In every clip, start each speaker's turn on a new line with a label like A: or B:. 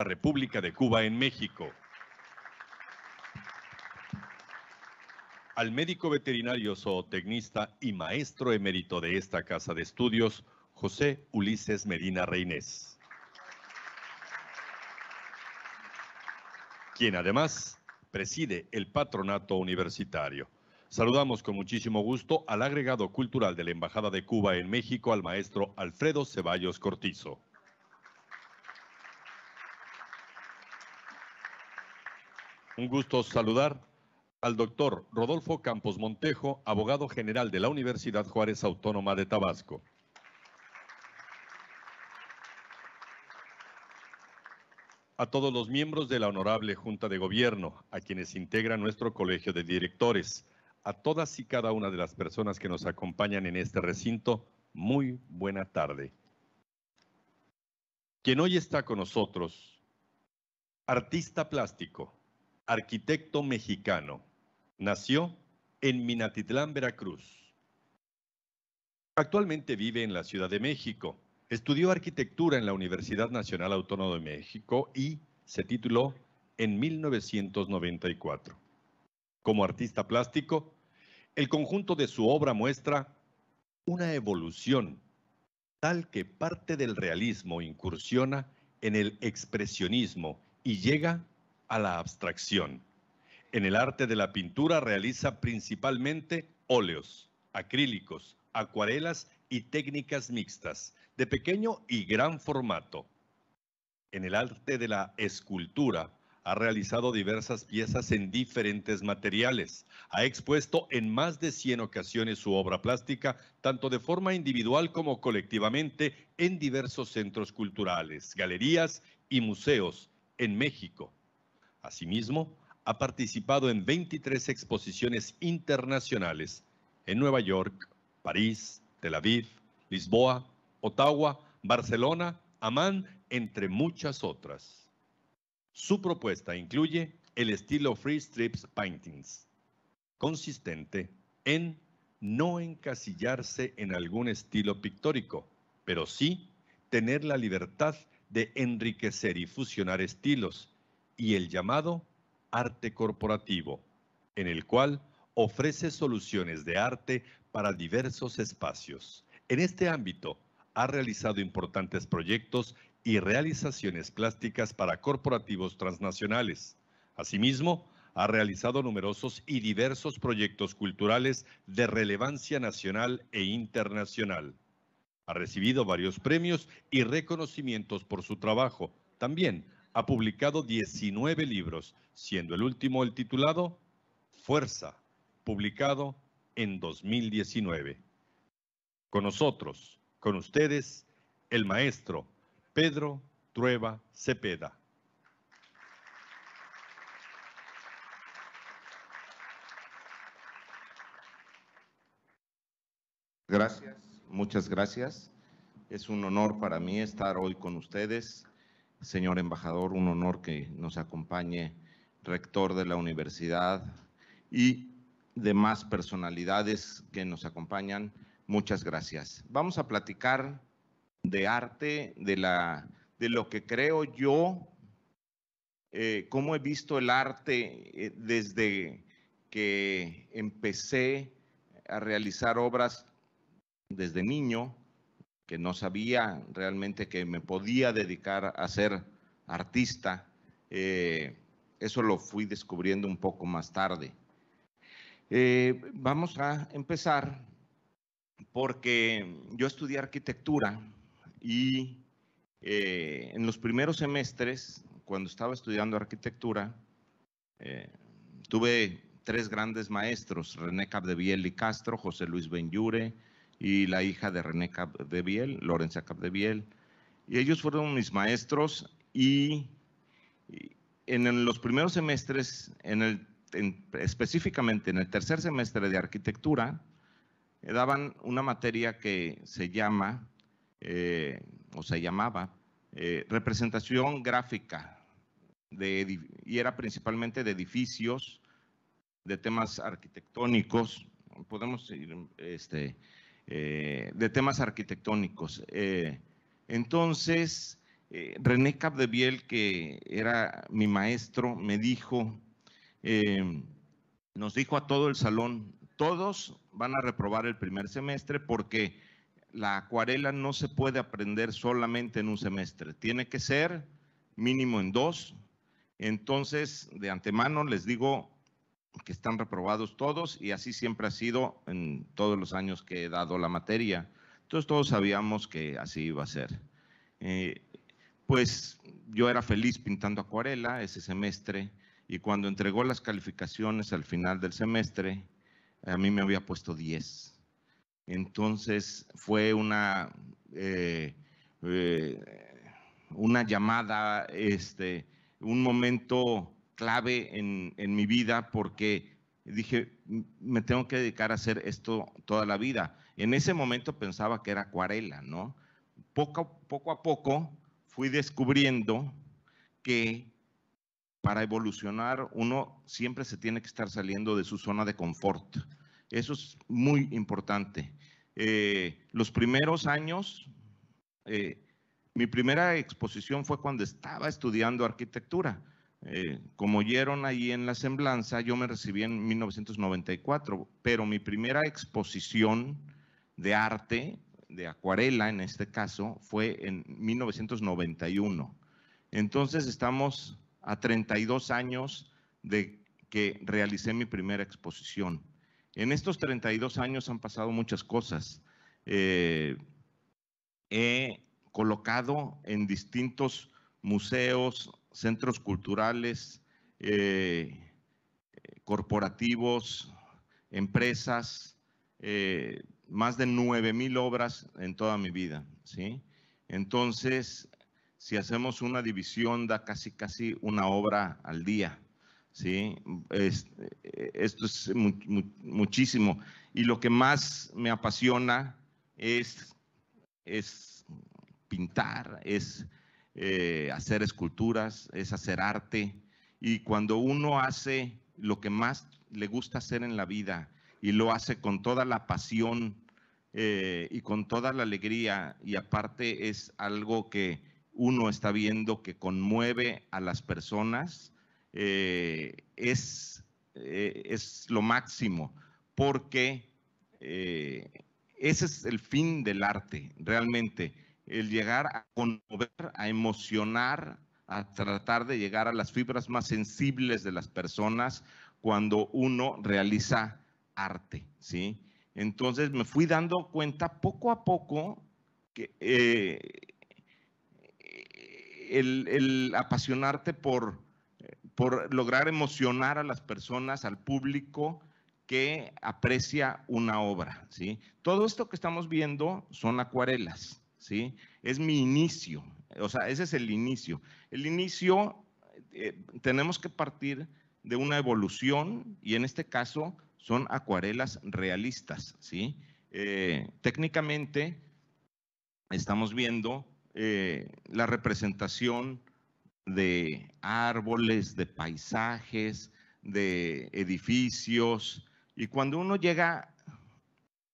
A: la República de Cuba en México. Al médico veterinario zootecnista y maestro emérito de esta casa de estudios, José Ulises Medina Reynés. Quien además preside el patronato universitario. Saludamos con muchísimo gusto al agregado cultural de la Embajada de Cuba en México, al maestro Alfredo Ceballos Cortizo. Un gusto saludar al doctor Rodolfo Campos Montejo, abogado general de la Universidad Juárez Autónoma de Tabasco. A todos los miembros de la Honorable Junta de Gobierno, a quienes integra nuestro Colegio de Directores, a todas y cada una de las personas que nos acompañan en este recinto, muy buena tarde. Quien hoy está con nosotros, artista plástico, arquitecto mexicano. Nació en Minatitlán, Veracruz. Actualmente vive en la Ciudad de México. Estudió arquitectura en la Universidad Nacional Autónoma de México y se tituló en 1994. Como artista plástico, el conjunto de su obra muestra una evolución tal que parte del realismo incursiona en el expresionismo y llega a la abstracción. En el arte de la pintura realiza principalmente óleos, acrílicos, acuarelas y técnicas mixtas, de pequeño y gran formato. En el arte de la escultura ha realizado diversas piezas en diferentes materiales. Ha expuesto en más de 100 ocasiones su obra plástica, tanto de forma individual como colectivamente, en diversos centros culturales, galerías y museos en México, Asimismo, ha participado en 23 exposiciones internacionales en Nueva York, París, Tel Aviv, Lisboa, Ottawa, Barcelona, Amán, entre muchas otras. Su propuesta incluye el estilo Free Strips Paintings, consistente en no encasillarse en algún estilo pictórico, pero sí tener la libertad de enriquecer y fusionar estilos y el llamado arte corporativo, en el cual ofrece soluciones de arte para diversos espacios. En este ámbito, ha realizado importantes proyectos y realizaciones plásticas para corporativos transnacionales. Asimismo, ha realizado numerosos y diversos proyectos culturales de relevancia nacional e internacional. Ha recibido varios premios y reconocimientos por su trabajo. También ha publicado 19 libros, siendo el último el titulado Fuerza, publicado en 2019. Con nosotros, con ustedes, el maestro Pedro Trueba Cepeda.
B: Gracias, muchas gracias. Es un honor para mí estar hoy con ustedes señor embajador, un honor que nos acompañe rector de la universidad y demás personalidades que nos acompañan. Muchas gracias. Vamos a platicar de arte, de, la, de lo que creo yo, eh, cómo he visto el arte eh, desde que empecé a realizar obras desde niño que no sabía realmente que me podía dedicar a ser artista. Eh, eso lo fui descubriendo un poco más tarde. Eh, vamos a empezar porque yo estudié arquitectura y eh, en los primeros semestres, cuando estaba estudiando arquitectura, tuve tres grandes maestros, René Capdeviel y Castro, José Luis Benyure, y la hija de René Capdeviel, Lorenza Capdeviel. Y ellos fueron mis maestros y, en los primeros semestres, específicamente en el tercer semestre de arquitectura, eh, daban una materia que se llama, eh, o se llamaba, eh, representación gráfica, de, y era principalmente de edificios, de temas arquitectónicos. Podemos ir, este, eh, de temas arquitectónicos. Eh, entonces, eh, René Capdeviel, que era mi maestro, me dijo, nos dijo a todo el salón, todos van a reprobar el primer semestre porque la acuarela no se puede aprender solamente en un semestre, tiene que ser mínimo en dos. Entonces, de antemano les digo, que están reprobados todos y así siempre ha sido en todos los años que he dado la materia. Entonces todos sabíamos que así iba a ser. Eh, pues yo era feliz pintando acuarela ese semestre y cuando entregó las calificaciones al final del semestre, a mí me había puesto 10. Entonces fue una, eh, eh, una llamada, este, un momento clave en, mi vida porque dije, me tengo que dedicar a hacer esto toda la vida. En ese momento pensaba que era acuarela, ¿no? Poco, a poco fui descubriendo que para evolucionar uno siempre se tiene que estar saliendo de su zona de confort. Eso es muy importante. Eh, los primeros años, eh, mi primera exposición fue cuando estaba estudiando arquitectura eh, como oyeron ahí en la semblanza, yo me recibí en 1994, pero mi primera exposición de arte, de acuarela en este caso, fue en 1991. Entonces estamos a 32 años de que realicé mi primera exposición. En estos 32 años han pasado muchas cosas. Eh, he colocado en distintos museos, centros culturales, eh, corporativos, empresas, eh, más de nueve mil obras en toda mi vida. ¿sí? Entonces, si hacemos una división, da casi casi una obra al día. ¿sí? Eh, esto es muchísimo. Y lo que más me apasiona es, es pintar, es eh, hacer esculturas, es hacer arte. Y cuando uno hace lo que más le gusta hacer en la vida y lo hace con toda la pasión eh, y con toda la alegría, y aparte es algo que uno está viendo que conmueve a las personas, eh, es, es lo máximo, porque ese es el fin del arte, realmente el llegar a conmover, a emocionar, a tratar de llegar a las fibras más sensibles de las personas cuando uno realiza arte, ¿sí? Entonces me fui dando cuenta poco a poco que eh, el, apasionarte por, por lograr emocionar a las personas, al público, que aprecia una obra. ¿sí? Todo esto que estamos viendo son acuarelas. ¿sí? Es mi inicio, o sea, ese es el inicio. El inicio eh, tenemos que partir de una evolución y en este caso son acuarelas realistas, ¿sí? Eh, técnicamente estamos viendo eh, la representación de árboles, de paisajes, de edificios, y cuando uno llega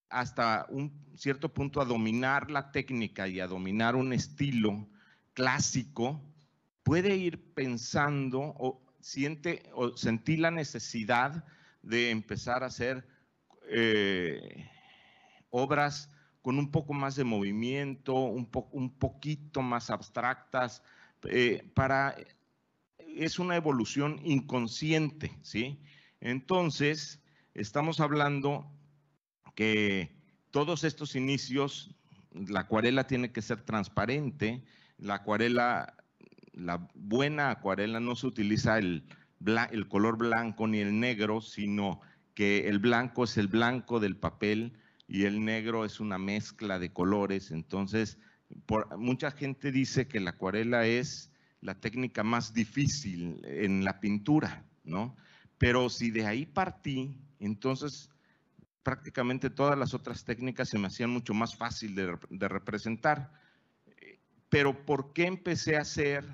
B: hasta un, cierto punto a dominar la técnica y a dominar un estilo clásico, puede ir pensando o siente o sentí la necesidad de empezar a hacer eh, obras con un poco más de movimiento, un, un poquito más abstractas, eh, para, es una evolución inconsciente, ¿sí? Entonces, estamos hablando que todos estos inicios, la acuarela tiene que ser transparente, la acuarela, la buena acuarela no se utiliza el, color blanco ni el negro, sino que el blanco es el blanco del papel y el negro es una mezcla de colores. Entonces, por, mucha gente dice que la acuarela es la técnica más difícil en la pintura, ¿no? Pero si de ahí partí, entonces prácticamente todas las otras técnicas se me hacían mucho más fácil de, representar. Eh, pero ¿por qué empecé a hacer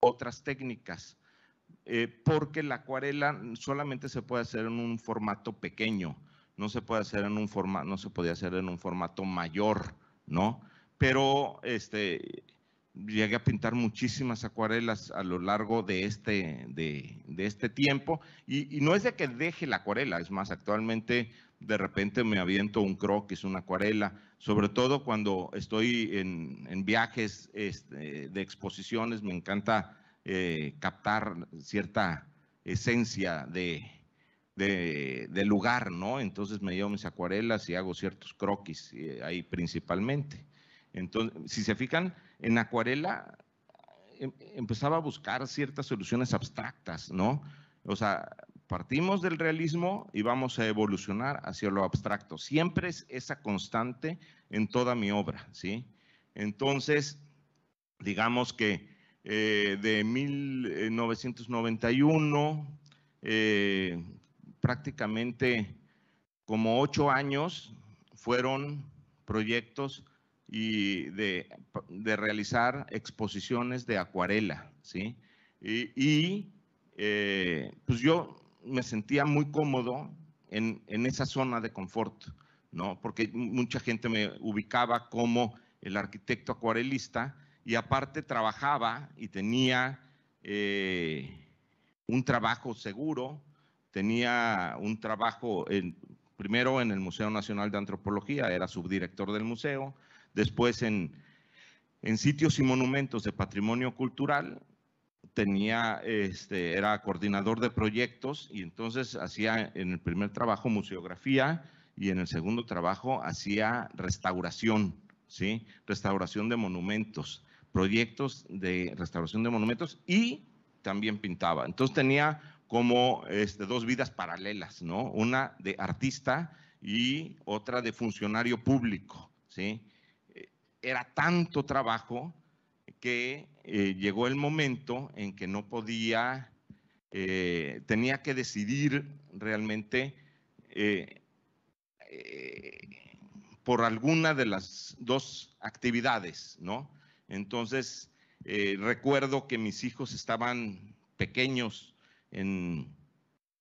B: otras técnicas? Eh, porque la acuarela solamente se puede hacer en un formato pequeño, no se puede hacer en un formato, no se podía hacer en un formato mayor, ¿no? Pero este, llegué a pintar muchísimas acuarelas a lo largo de este, de, este tiempo. Y, no es de que deje la acuarela, es más, actualmente de repente me aviento un croquis, una acuarela, sobre todo cuando estoy en, viajes este, de exposiciones, me encanta eh, captar cierta esencia de, lugar, ¿no? Entonces me llevo mis acuarelas y hago ciertos croquis eh, ahí principalmente. Entonces, si se fijan, en acuarela em, empezaba a buscar ciertas soluciones abstractas, ¿no? O sea, partimos del realismo y vamos a evolucionar hacia lo abstracto. Siempre es esa constante en toda mi obra, ¿sí? Entonces, digamos que eh, de 1991, eh, eh, prácticamente como ocho años fueron proyectos y de, de realizar exposiciones de acuarela, ¿sí? Y, eh, pues yo me sentía muy cómodo en, en, esa zona de confort, ¿no? Porque mucha gente me ubicaba como el arquitecto acuarelista y aparte trabajaba y tenía eh, un trabajo seguro, tenía un trabajo primero en el Museo Nacional de Antropología, era subdirector del museo, Después en, sitios y monumentos de patrimonio cultural, tenía, este, era coordinador de proyectos y entonces hacía en el primer trabajo museografía y en el segundo trabajo hacía restauración, ¿sí? Restauración de monumentos, proyectos de restauración de monumentos y también pintaba. Entonces tenía como este, dos vidas paralelas, ¿no? Una de artista y otra de funcionario público, ¿sí? era tanto trabajo que eh, llegó el momento en que no podía, eh, tenía que decidir realmente eh, por alguna de las dos actividades, ¿no? Entonces, recuerdo que mis hijos estaban pequeños en,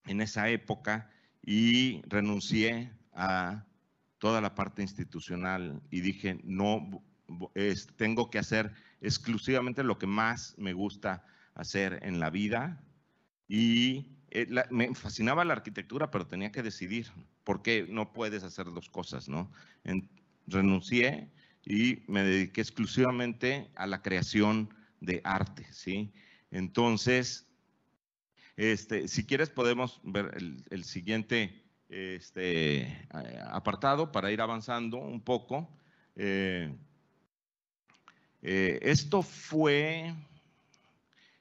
B: en esa época y renuncié a toda la parte institucional y dije, no tengo que hacer exclusivamente lo que más me gusta hacer en la vida. Y eh, me fascinaba la arquitectura, pero tenía que decidir por qué no puedes hacer dos cosas, ¿no? renuncié y me dediqué exclusivamente a la creación de arte, ¿sí? Entonces, este, si quieres podemos ver el, siguiente este, apartado para ir avanzando un poco. Eh, eh, esto fue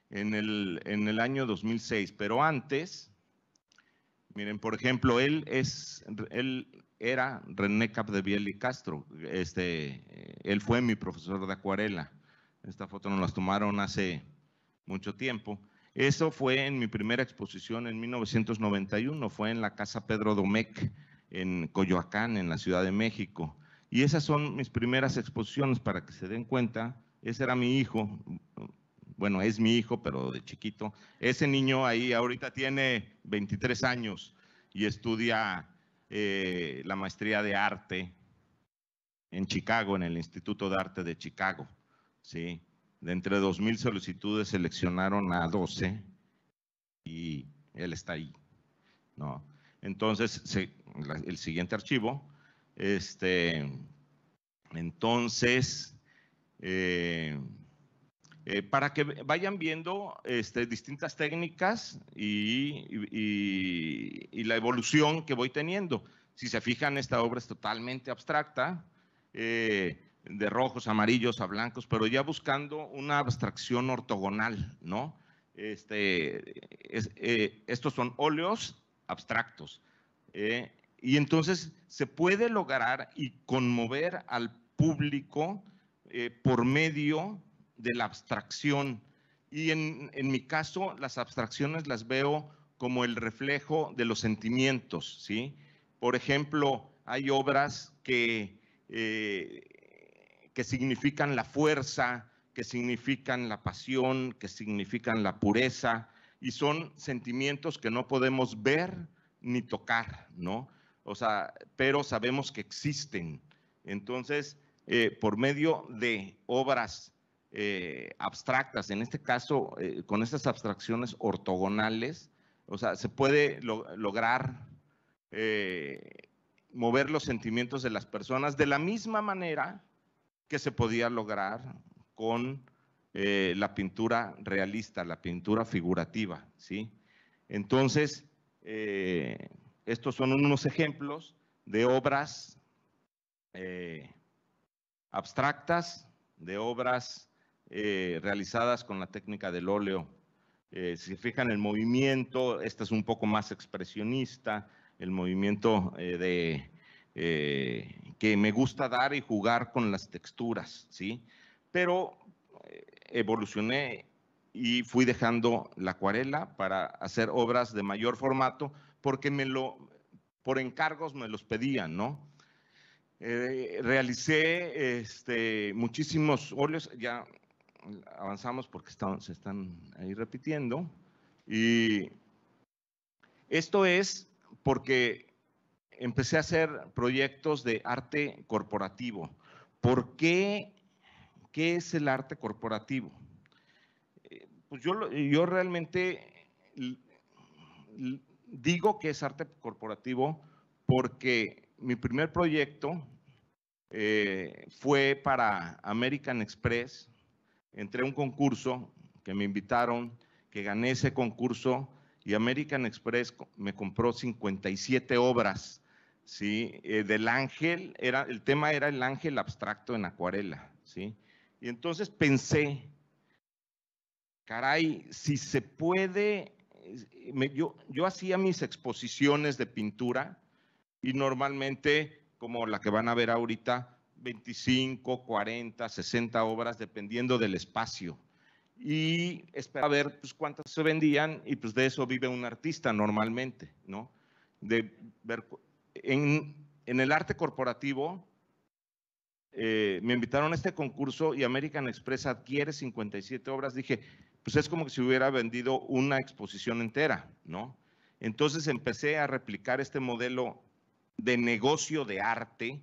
B: en el, en el año 2006, pero antes, miren, por ejemplo, él, es, él era René Capdeviel y Castro. Este, él fue mi profesor de acuarela. Esta foto nos la tomaron hace mucho tiempo. Eso fue en mi primera exposición en 1991, fue en la Casa Pedro Domecq en Coyoacán, en la Ciudad de México. Y esas son mis primeras exposiciones para que se den cuenta. Ese era mi hijo, bueno, es mi hijo, pero de chiquito. Ese niño ahí ahorita tiene 23 años y estudia eh, la maestría de arte en Chicago, en el Instituto de Arte de Chicago. ¿sí? De entre 2.000 solicitudes seleccionaron a 12 y él está ahí. ¿no? Entonces, el siguiente archivo este, entonces, eh, eh, para que vayan viendo este, distintas técnicas y, la evolución que voy teniendo. Si se fijan, esta obra es totalmente abstracta, eh, de rojos, amarillos a blancos, pero ya buscando una abstracción ortogonal, ¿no? Este, estos son óleos abstractos. Y entonces se puede lograr y conmover al público eh, por medio de la abstracción. Y en, mi caso, las abstracciones las veo como el reflejo de los sentimientos, ¿sí? Por ejemplo, hay obras que, eh, que significan la fuerza, que significan la pasión, que significan la pureza, y son sentimientos que no podemos ver ni tocar, ¿no? o sea, pero sabemos que existen. Entonces, eh, por medio de obras eh, abstractas, en este caso, eh, con estas abstracciones ortogonales, o sea, se puede lograr mover los sentimientos de las personas de la misma manera que se podía lograr con la pintura realista, la pintura figurativa, ¿sí? Entonces, estos son unos ejemplos de obras eh, abstractas, de obras eh, realizadas con la técnica del óleo. Eh, si se fijan el movimiento, este es un poco más expresionista, el movimiento que me gusta dar y jugar con las texturas, Pero evolucioné y fui dejando la acuarela para hacer obras de mayor formato, porque me lo, por encargos me los pedían, ¿no? Eh, realicé este, muchísimos óleos, ya avanzamos porque están se están ahí repitiendo. Y esto es porque empecé a hacer proyectos de arte corporativo. ¿Por qué? ¿Qué es el arte corporativo? Eh, pues yo, yo realmente digo que es arte corporativo porque mi primer proyecto eh, fue para American Express. Entré a un concurso que me invitaron, que gané ese concurso y American Express me compró 57 obras. ¿sí? Eh, del ángel, era, el tema era el ángel abstracto en acuarela. ¿sí? Y entonces pensé, caray, si se puede eh, yo, hacía mis exposiciones de pintura y normalmente, como la que van a ver ahorita, 25, 40, 60 obras, dependiendo del espacio. Y esperaba ver pues, cuántas se vendían y pues de eso vive un artista normalmente, ¿no? en, el arte corporativo eh, me invitaron a este concurso y American Express adquiere 57 obras. Dije, pues es como si hubiera vendido una exposición entera, ¿no? Entonces empecé a replicar este modelo de negocio de arte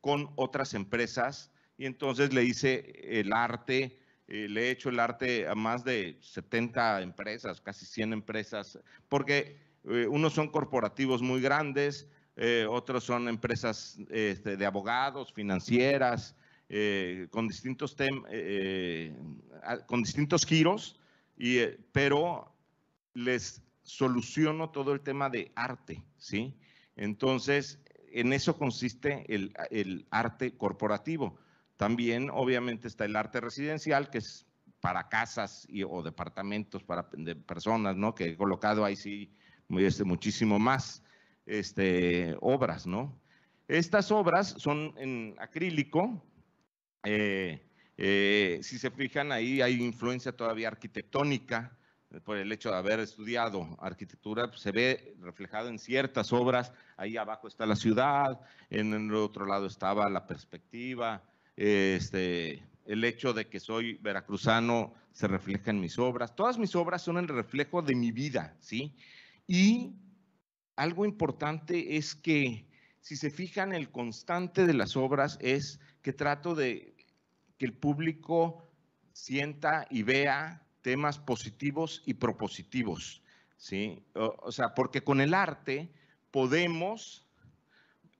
B: con otras empresas y entonces le hice el arte, eh, le he hecho el arte a más de 70 empresas, casi 100 empresas, porque eh, unos son corporativos muy grandes, eh, otros son empresas este, de abogados, financieras, eh, con, distintos eh, eh, ah, con distintos giros, y, pero les soluciono todo el tema de arte, ¿sí? Entonces, en eso consiste el, arte corporativo. También, obviamente, está el arte residencial, que es para casas y, o departamentos para de personas, ¿no? Que he colocado ahí sí este, muchísimo más este, obras, ¿no? Estas obras son en acrílico, eh, eh, si se fijan, ahí hay influencia todavía arquitectónica eh, por el hecho de haber estudiado arquitectura, pues, se ve reflejado en ciertas obras. Ahí abajo está la ciudad, en el otro lado estaba la perspectiva, este, el hecho de que soy veracruzano se refleja en mis obras. Todas mis obras son el reflejo de mi vida, ¿sí? Y algo importante es que, si se fijan, el constante de las obras es que trato de que el público sienta y vea temas positivos y propositivos, ¿sí? O, sea, porque con el arte podemos,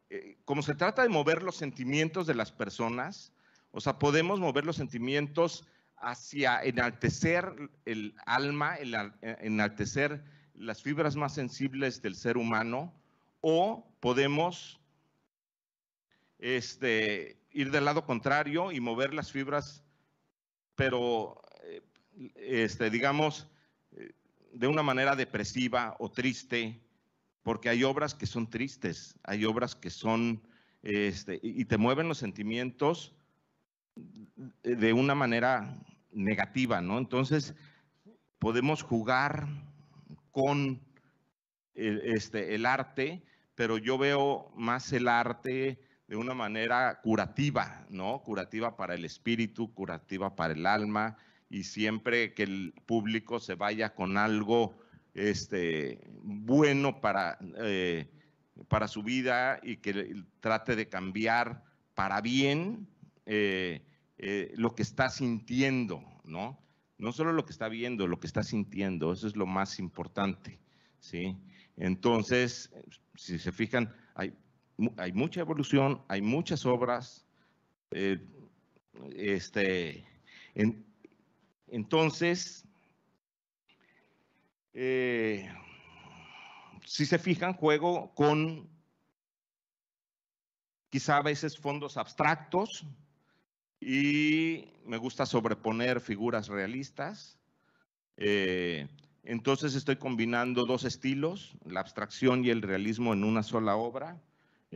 B: eh, como se trata de mover los sentimientos de las personas, o sea, podemos mover los sentimientos hacia enaltecer el alma, eh, enaltecer las fibras más sensibles del ser humano, o podemos este, ir del lado contrario y mover las fibras, pero eh, este, digamos, eh, de una manera depresiva o triste, porque hay obras que son tristes, hay obras que son, este, y te mueven los sentimientos de una manera negativa, ¿no? Entonces, podemos jugar con este, el arte, pero yo veo más el arte de una manera curativa, ¿no? Curativa para el espíritu, curativa para el alma y siempre que el público se vaya con algo este, bueno para, eh, para su vida y que trate de cambiar para bien eh, eh, lo que está sintiendo, ¿no? No solo lo que está viendo, lo que está sintiendo, eso es lo más importante, ¿sí? Entonces, si se fijan, hay hay mucha evolución, hay muchas obras. Eh, este, entonces, eh, si se fijan, juego con quizá a veces fondos abstractos y me gusta sobreponer figuras realistas. Eh, entonces estoy combinando dos estilos, la abstracción y el realismo en una sola obra.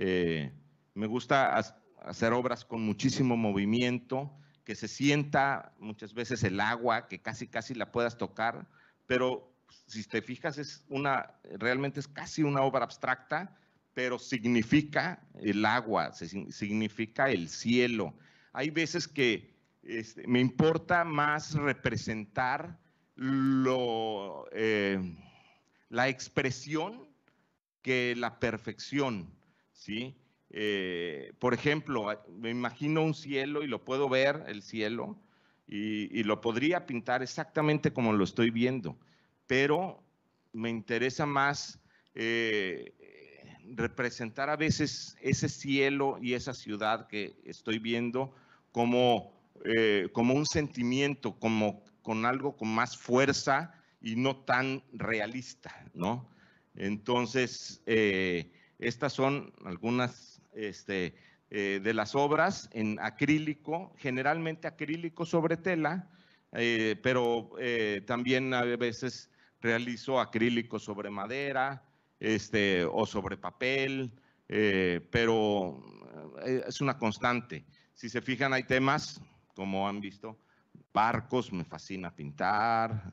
B: Eh, me gusta hacer obras con muchísimo movimiento, que se sienta muchas veces el agua, que casi casi la puedas tocar, pero si te fijas es una, realmente es casi una obra abstracta, pero significa el agua, significa el cielo. Hay veces que este, me importa más representar eh, la expresión que la perfección. ¿sí? Eh, por ejemplo, me imagino un cielo y lo puedo ver, el cielo, y, lo podría pintar exactamente como lo estoy viendo, pero me interesa más eh, representar a veces ese cielo y esa ciudad que estoy viendo como, eh, como un sentimiento, como con algo con más fuerza y no tan realista, ¿no? Entonces, estas son algunas este, eh, de las obras en acrílico, generalmente acrílico sobre tela, eh, pero eh, también a veces realizo acrílico sobre madera este, o sobre papel, pero es una constante. Si se fijan, hay temas, como han visto, barcos, me fascina pintar,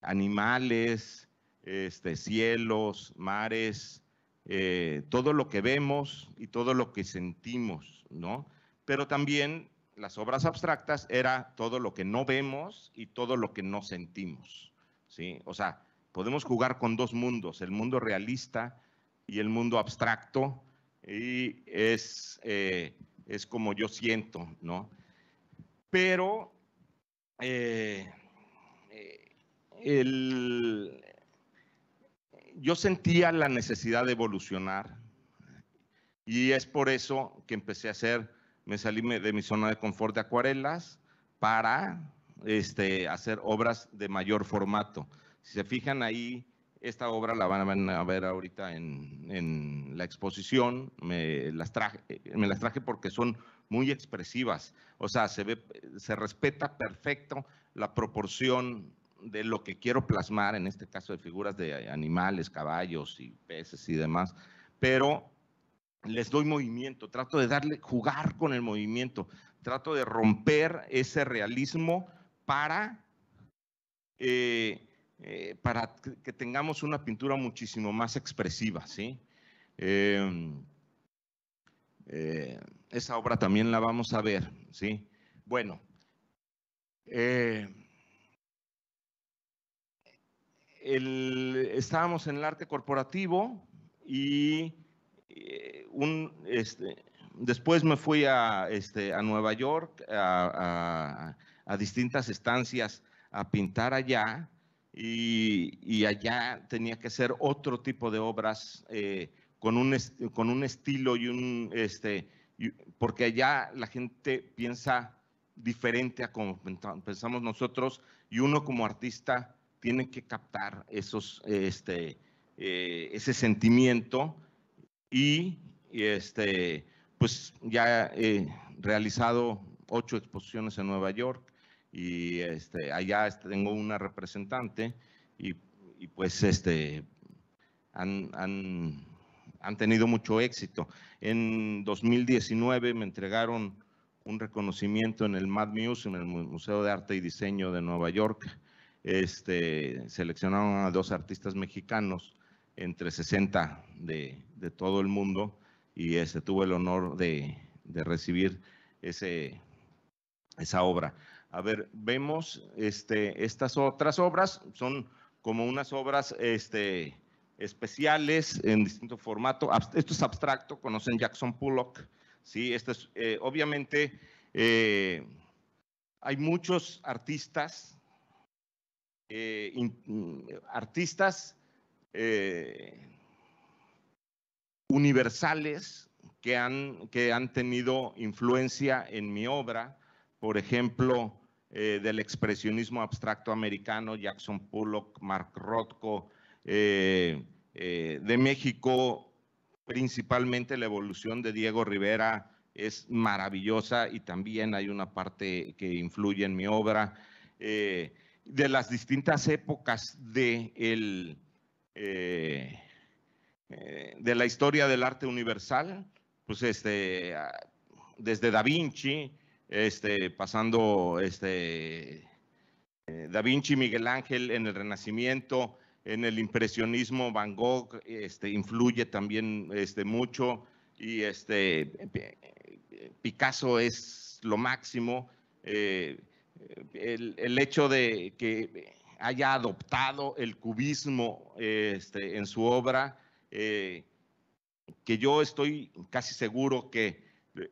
B: animales, este, cielos, mares, eh, todo lo que vemos y todo lo que sentimos, ¿no? Pero también las obras abstractas era todo lo que no vemos y todo lo que no sentimos, ¿sí? O sea, podemos jugar con dos mundos, el mundo realista y el mundo abstracto, y es, eh, es como yo siento, ¿no? Pero eh, el, yo sentía la necesidad de evolucionar y es por eso que empecé a hacer, me salí de mi zona de confort de acuarelas para este, hacer obras de mayor formato. Si se fijan ahí, esta obra la van a ver ahorita en, la exposición. Me las, traje, porque son muy expresivas. O sea, se, ve, se respeta perfecto la proporción de lo que quiero plasmar, en este caso de figuras de animales, caballos y peces y demás, pero les doy movimiento, trato de darle, jugar con el movimiento, trato de romper ese realismo para, eh, eh, para que tengamos una pintura muchísimo más expresiva, ¿sí? Em, eh, esa obra también la vamos a ver, ¿sí? Bueno, eh, el, estábamos en el arte corporativo y eh, este, después me fui a, este, a Nueva York, a, distintas estancias a pintar allá y, allá tenía que hacer otro tipo de obras eh, con, un, con un estilo y un, este, porque allá la gente piensa diferente a como pensamos nosotros y uno como artista tienen que captar esos, este, eh, ese sentimiento y, este, pues ya he realizado ocho exposiciones en Nueva York y este, allá tengo una representante y, pues este, han, han tenido mucho éxito. En 2019 me entregaron un reconocimiento en el Mad Museum, en el Museo de Arte y Diseño de Nueva York, este, seleccionaron a dos artistas mexicanos entre 60 de, todo el mundo y este, tuve el honor de, recibir esa obra. A ver, vemos este, estas otras obras, son como unas obras este, especiales en distinto formato. Esto es abstracto, conocen Jackson Pullock. Sí, esto eh, obviamente eh, hay muchos artistas eh, mm, artistas eh, universales que han, que han tenido influencia en mi obra, por ejemplo, eh, del expresionismo abstracto americano, Jackson Pollock, Mark Rothko, de México, principalmente la evolución de Diego Rivera es maravillosa y también hay una parte que influye en mi obra de las distintas épocas de, el, eh, eh, de la historia del arte universal, pues este, ah, desde Da Vinci, este, pasando este, eh, Da Vinci, Miguel Ángel en el Renacimiento, en el impresionismo, Van Gogh este, influye también este, mucho y este, Picasso es lo máximo el, hecho de que haya adoptado el cubismo este, en su obra, eh, que yo estoy casi seguro que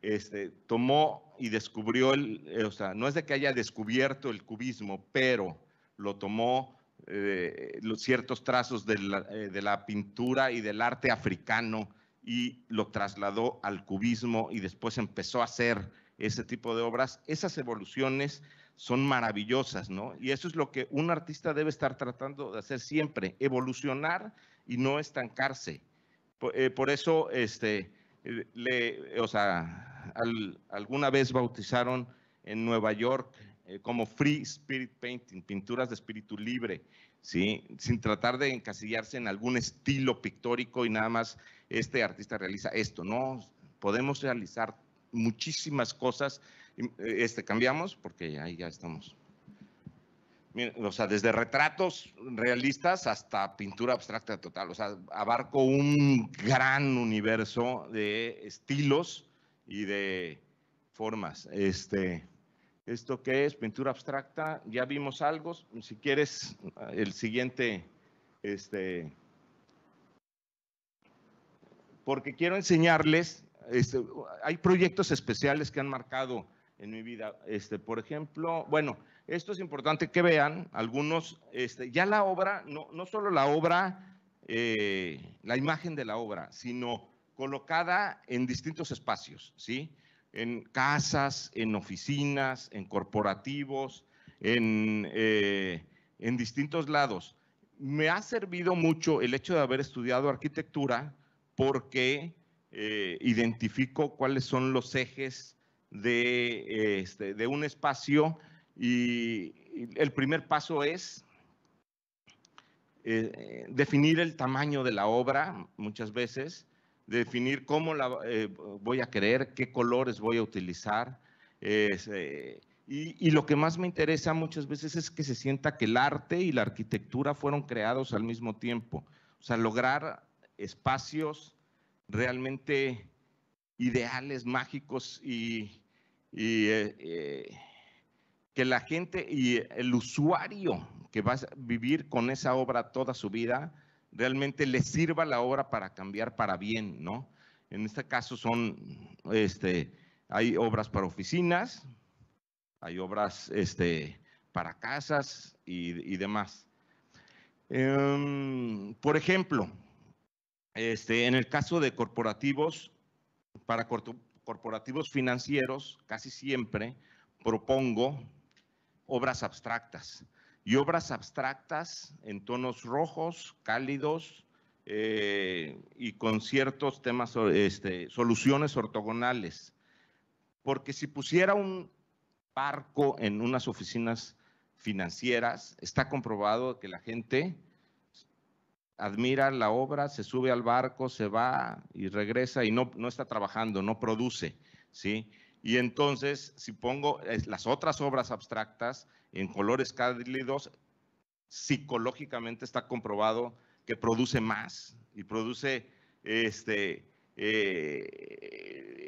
B: este, tomó y descubrió, el, eh, o sea, no es de que haya descubierto el cubismo, pero lo tomó eh, los ciertos trazos de la, pintura y del arte africano y lo trasladó al cubismo y después empezó a hacer ese tipo de obras. Esas evoluciones son maravillosas, ¿no? Y eso es lo que un artista debe estar tratando de hacer siempre, evolucionar y no estancarse. Eh, por, eso, este, eh, le, o sea, alguna vez bautizaron en Nueva York eh, como Free Spirit Painting, pinturas de espíritu libre, ¿sí? Sin tratar de encasillarse en algún estilo pictórico y nada más este artista realiza esto, ¿no? Podemos realizar muchísimas cosas eh, este cambiamos porque ahí ya estamos. o sea, desde retratos realistas hasta pintura abstracta total. O sea, abarco un gran universo de estilos y de formas. Este, ¿Esto qué es? Pintura abstracta. Ya vimos algo. Si quieres, el siguiente. Este, porque quiero enseñarles. Este, hay proyectos especiales que han marcado en mi vida. Este, por ejemplo, bueno, esto es importante que vean algunos, este, ya la obra, no, no solo la obra, eh, la imagen de la obra, sino colocada en distintos espacios, ¿sí? En casas, en oficinas, en corporativos, en, eh, distintos lados. Me ha servido mucho el hecho de haber estudiado arquitectura porque eh, identifico cuáles son los ejes de, este, de un espacio y, el primer paso es eh, definir el tamaño de la obra muchas veces, definir cómo la eh, voy a querer, qué colores voy a utilizar. Este, y, y, lo que más me interesa muchas veces es que se sienta que el arte y la arquitectura fueron creados al mismo tiempo. O sea, lograr espacios realmente ideales, mágicos y, y eh, eh, que la gente y el usuario que va a vivir con esa obra toda su vida, realmente le sirva la obra para cambiar para bien, ¿no? En este caso son, este, hay obras para oficinas, hay obras este, para casas y, demás. Em, por ejemplo, este, en el caso de corporativos, para corto, corporativos financieros, casi siempre propongo obras abstractas. Y obras abstractas en tonos rojos, cálidos eh, y con ciertos temas, este, soluciones ortogonales. Porque si pusiera un barco en unas oficinas financieras, está comprobado que la gente admira la obra, se sube al barco, se va y regresa y no, no está trabajando, no produce, ¿sí? Y entonces, si pongo las otras obras abstractas en colores cálidos, psicológicamente está comprobado que produce más y produce este. Eh,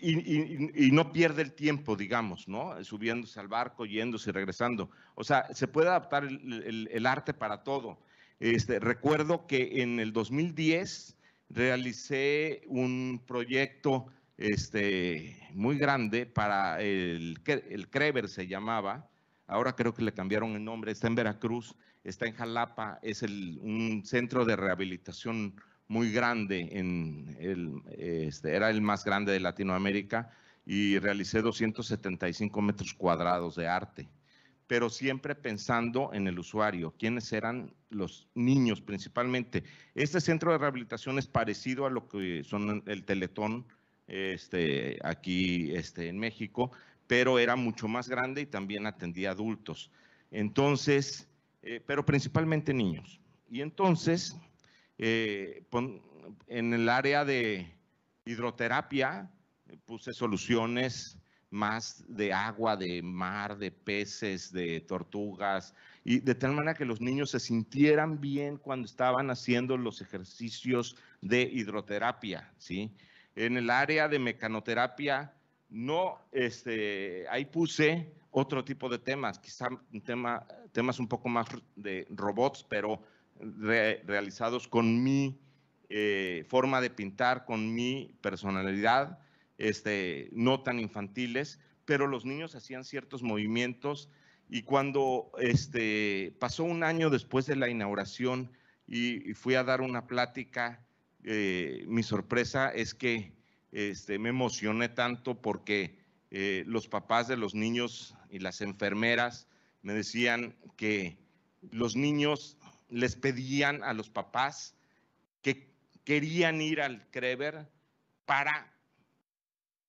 B: y, no pierde el tiempo, digamos, ¿no? Subiéndose al barco, yéndose, y regresando. O sea, se puede adaptar el arte para todo. Este, recuerdo que en el 2010 realicé un proyecto este, muy grande para el, el Crever, se llamaba. Ahora creo que le cambiaron el nombre, está en Veracruz, está en Jalapa, es el, un centro de rehabilitación muy grande, en el, este, era el más grande de Latinoamérica y realicé 275 metros cuadrados de arte pero siempre pensando en el usuario, quiénes eran los niños principalmente. Este centro de rehabilitación es parecido a lo que son el Teletón este, aquí este, en México, pero era mucho más grande y también atendía adultos. Entonces, eh, pero principalmente niños. Y entonces, eh, en el área de hidroterapia, eh, puse soluciones más de agua, de mar, de peces, de tortugas, y de tal manera que los niños se sintieran bien cuando estaban haciendo los ejercicios de hidroterapia, ¿sí? En el área de mecanoterapia, no, este, ahí puse otro tipo de temas, quizá tema, temas un poco más de robots, pero realizados con mi eh, forma de pintar, con mi personalidad, este, no tan infantiles, pero los niños hacían ciertos movimientos y cuando este, pasó un año después de la inauguración y, fui a dar una plática, eh, mi sorpresa es que este, me emocioné tanto porque eh, los papás de los niños y las enfermeras me decían que los niños les pedían a los papás que querían ir al Crever para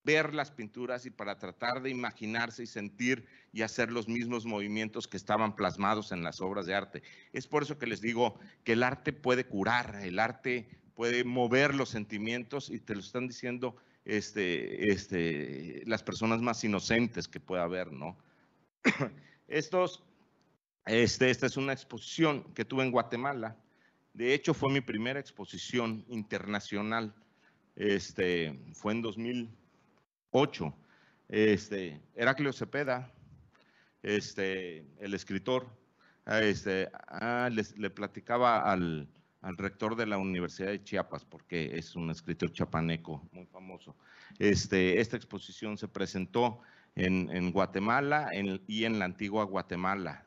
B: ver las pinturas y para tratar de imaginarse y sentir y hacer los mismos movimientos que estaban plasmados en las obras de arte. Es por eso que les digo que el arte puede curar, el arte puede mover los sentimientos y te lo están diciendo este, este, las personas más inocentes que pueda haber, ¿no? Estos, este, esta es una exposición que tuve en Guatemala. De hecho, fue mi primera exposición internacional. Este, fue en 2000. Ocho, este, Heraclio Cepeda, este, el escritor, ah, este, ah, le platicaba al, rector de la Universidad de Chiapas, porque es un escritor chapaneco muy famoso. Este, esta exposición se presentó en, Guatemala y en la antigua Guatemala.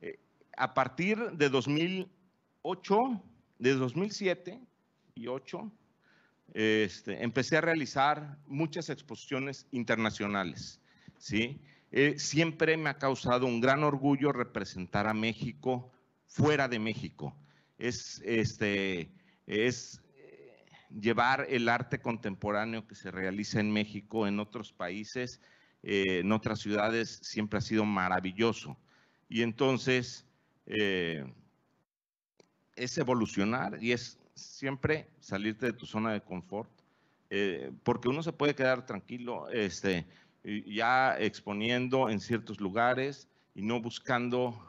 B: Eh, a partir de 2008, de 2007 y 2008, este, empecé a realizar muchas exposiciones internacionales. ¿sí? Eh, siempre me ha causado un gran orgullo representar a México fuera de México. Es, este, es eh, llevar el arte contemporáneo que se realiza en México, en otros países, eh, en otras ciudades, siempre ha sido maravilloso. Y entonces es evolucionar y es siempre salirte de tu zona de confort, eh, porque uno se puede quedar tranquilo, este, ya exponiendo en ciertos lugares y no buscando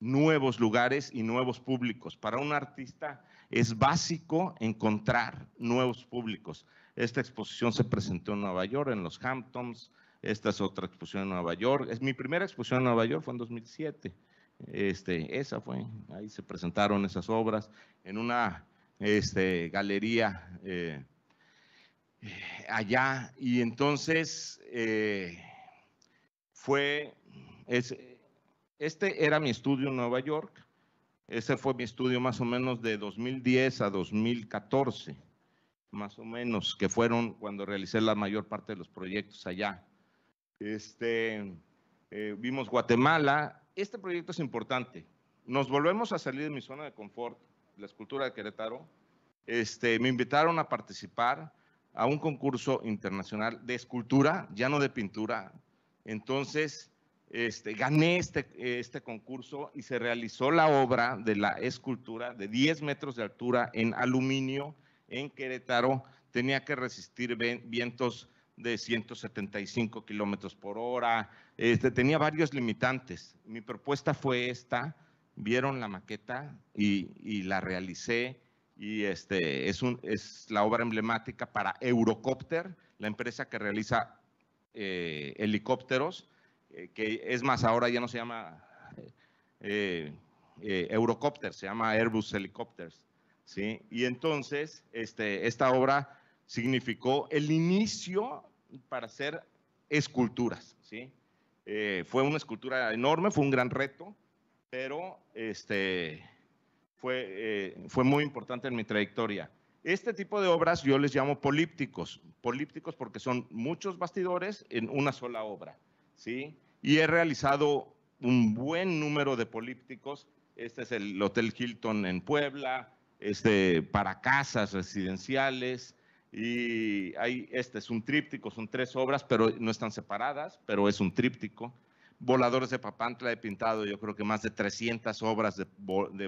B: nuevos lugares y nuevos públicos. Para un artista es básico encontrar nuevos públicos. Esta exposición se presentó en Nueva York, en los Hamptons. Esta es otra exposición en Nueva York. Es mi primera exposición en Nueva York fue en 2007. Este, esa fue, ahí se presentaron esas obras en una este, galería eh, eh, allá. Y entonces eh, fue, este era mi estudio en Nueva York. Ese fue mi estudio más o menos de 2010 a 2014, más o menos, que fueron cuando realicé la mayor parte de los proyectos allá. Este, vimos Guatemala. Este proyecto es importante. Nos volvemos a salir de mi zona de confort la escultura de Querétaro, este, me invitaron a participar a un concurso internacional de escultura, ya no de pintura. Entonces, este, gané este, este, concurso y se realizó la obra de la escultura de 10 metros de altura en aluminio en Querétaro. Tenía que resistir vientos de 175 kilómetros por hora. tenía varios limitantes. Mi propuesta fue esta vieron la maqueta y, la realicé y este, es, es la obra emblemática para Eurocopter, la empresa que realiza eh, helicópteros, eh, que es más, ahora ya no se llama eh, Eurocopter, se llama Airbus Helicopters. ¿sí? Y entonces, este, esta obra significó el inicio para hacer esculturas. fue una escultura enorme, fue un gran reto pero este, eh, fue, muy importante en mi trayectoria. Este tipo de obras yo les llamo polípticos, polípticos porque son muchos bastidores en una sola obra, ¿sí? Y he realizado un buen número de polípticos. Este es el Hotel Hilton en Puebla, este para casas residenciales y este es un tríptico, son tres obras, pero no están separadas, pero es un tríptico. Voladores de Papantla he pintado, yo creo que más de 300 obras de,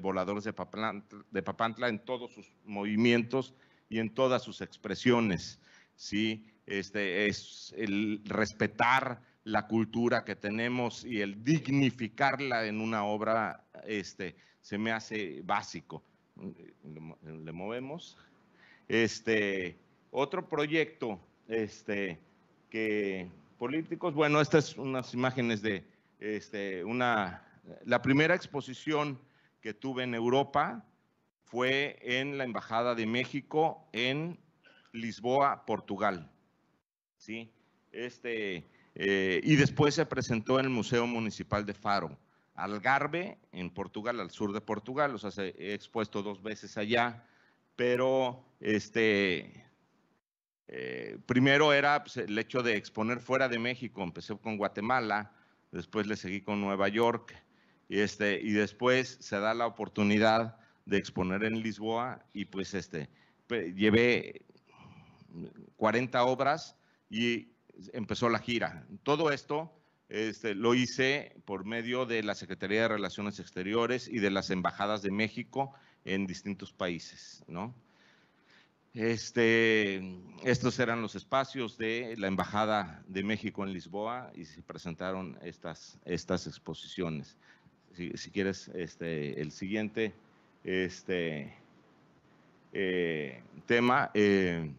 B: Voladores de Papantla, de Papantla, en todos sus movimientos y en todas sus expresiones. ¿sí? Este es el respetar la cultura que tenemos y el dignificarla en una obra este, se me hace básico. Le, movemos. Este, otro proyecto este, que políticos. Bueno, estas son unas imágenes de este, una, la primera exposición que tuve en Europa fue en la Embajada de México en Lisboa, Portugal. ¿Sí? Este, eh, y después se presentó en el Museo Municipal de Faro, Algarve, en Portugal, al sur de Portugal. O sea, he expuesto dos veces allá, pero este, eh, primero era pues, el hecho de exponer fuera de México. Empecé con Guatemala, después le seguí con Nueva York este, y, después se da la oportunidad de exponer en Lisboa y pues este, llevé 40 obras y empezó la gira. Todo esto este, lo hice por medio de la Secretaría de Relaciones Exteriores y de las embajadas de México en distintos países, ¿no? Este, estos eran los espacios de la Embajada de México en Lisboa y se presentaron estas, estas exposiciones. Si, quieres, este, el siguiente este, eh, tema. Eh,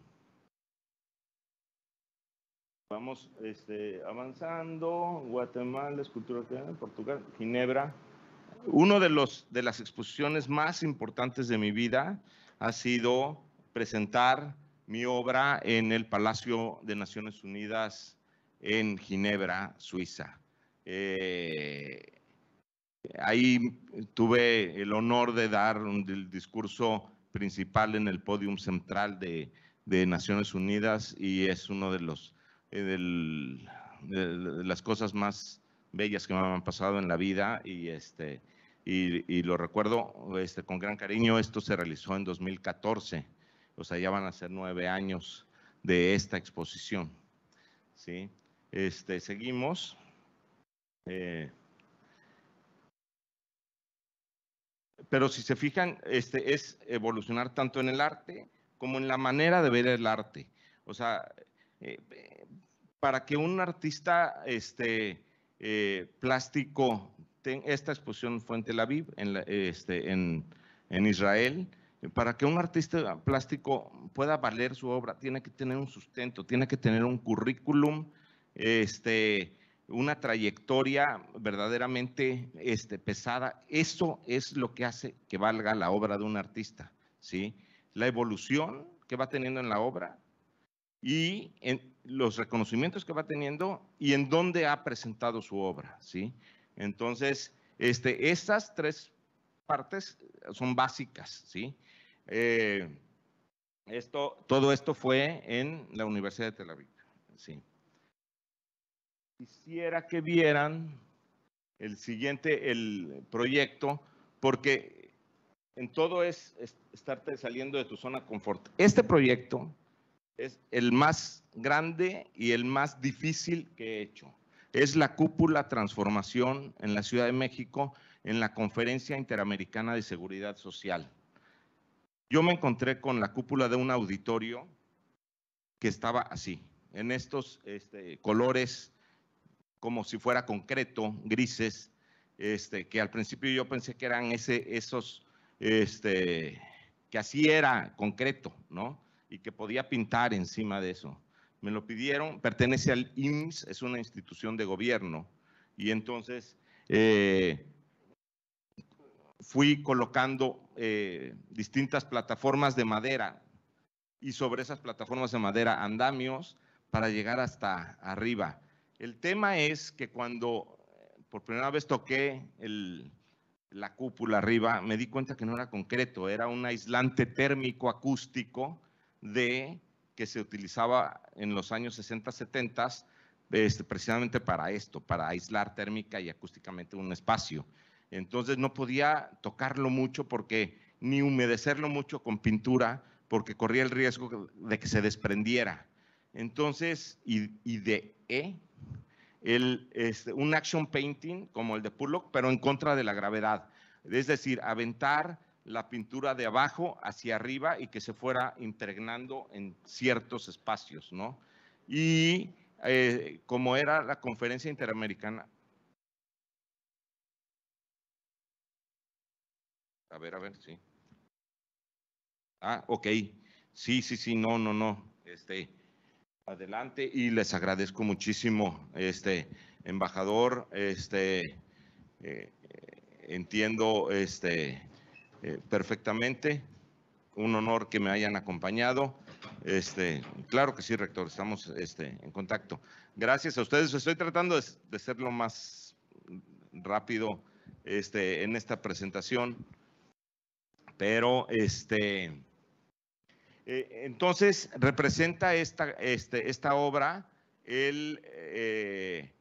B: vamos este, avanzando. Guatemala, escultura Portugal, Ginebra. Una de, de las exposiciones más importantes de mi vida ha sido presentar mi obra en el Palacio de Naciones Unidas en Ginebra, Suiza. Eh, ahí tuve el honor de dar el discurso principal en el podium central de, Naciones Unidas y es uno de los eh, de, las cosas más bellas que me han pasado en la vida y este y lo recuerdo este, con gran cariño. Esto se realizó en 2014 o sea, ya van a ser nueve años de esta exposición. Este, seguimos. Eh, pero si se fijan, este, es evolucionar tanto en el arte como en la manera de ver el arte. O sea, eh, para que un artista este, eh, plástico, tenga esta exposición Fuente en este, en Israel, para que un artista plástico pueda valer su obra, tiene que tener un sustento, tiene que tener un currículum, este, una trayectoria verdaderamente este, pesada. Eso es lo que hace que valga la obra de un artista, ¿sí? La evolución que va teniendo en la obra y en los reconocimientos que va teniendo y en dónde ha presentado su obra, ¿sí? Entonces, este, estas tres partes son básicas, ¿sí? Eh, esto, todo esto fue en la Universidad de Tel Aviv. Quisiera que vieran el siguiente, el proyecto, porque en todo es, estarte saliendo de tu zona de confort. Este proyecto es el más grande y el más difícil que he hecho. Es la cúpula transformación en la Ciudad de México en la Conferencia Interamericana de Seguridad Social. Yo me encontré con la cúpula de un auditorio que estaba así, en estos este, colores como si fuera concreto, grises, este, que al principio yo pensé que eran ese, esos, este, que así era concreto, ¿no? Y que podía pintar encima de eso. Me lo pidieron, pertenece al IMSS, es una institución de gobierno. Y entonces eh, fui colocando eh, distintas plataformas de madera y sobre esas plataformas de madera andamios para llegar hasta arriba. El tema es que cuando eh, por primera vez toqué la cúpula arriba, me di cuenta que no era concreto, era un aislante térmico acústico de que se utilizaba en los años 60, 70 este, precisamente para esto, para aislar térmica y acústicamente un espacio. Entonces no podía tocarlo mucho porque ni humedecerlo mucho con pintura porque corría el riesgo de que se desprendiera. Entonces, y, de e, este, un action painting como el de Pullock, pero en contra de la gravedad. Es decir, aventar la pintura de abajo hacia arriba y que se fuera impregnando en ciertos espacios, ¿no? Y eh, como era la conferencia interamericana, A ver, a ver, sí. Ah, ok. Sí, sí, sí, no, no, no. Este, adelante y les agradezco muchísimo, este, embajador, este, eh, entiendo, este, eh, perfectamente. Un honor que me hayan acompañado. Este, claro que sí, rector, estamos este, en contacto. Gracias a ustedes. Estoy tratando de, de ser lo más rápido este, en esta presentación. Pero este, eh, entonces representa esta, este, obra eh,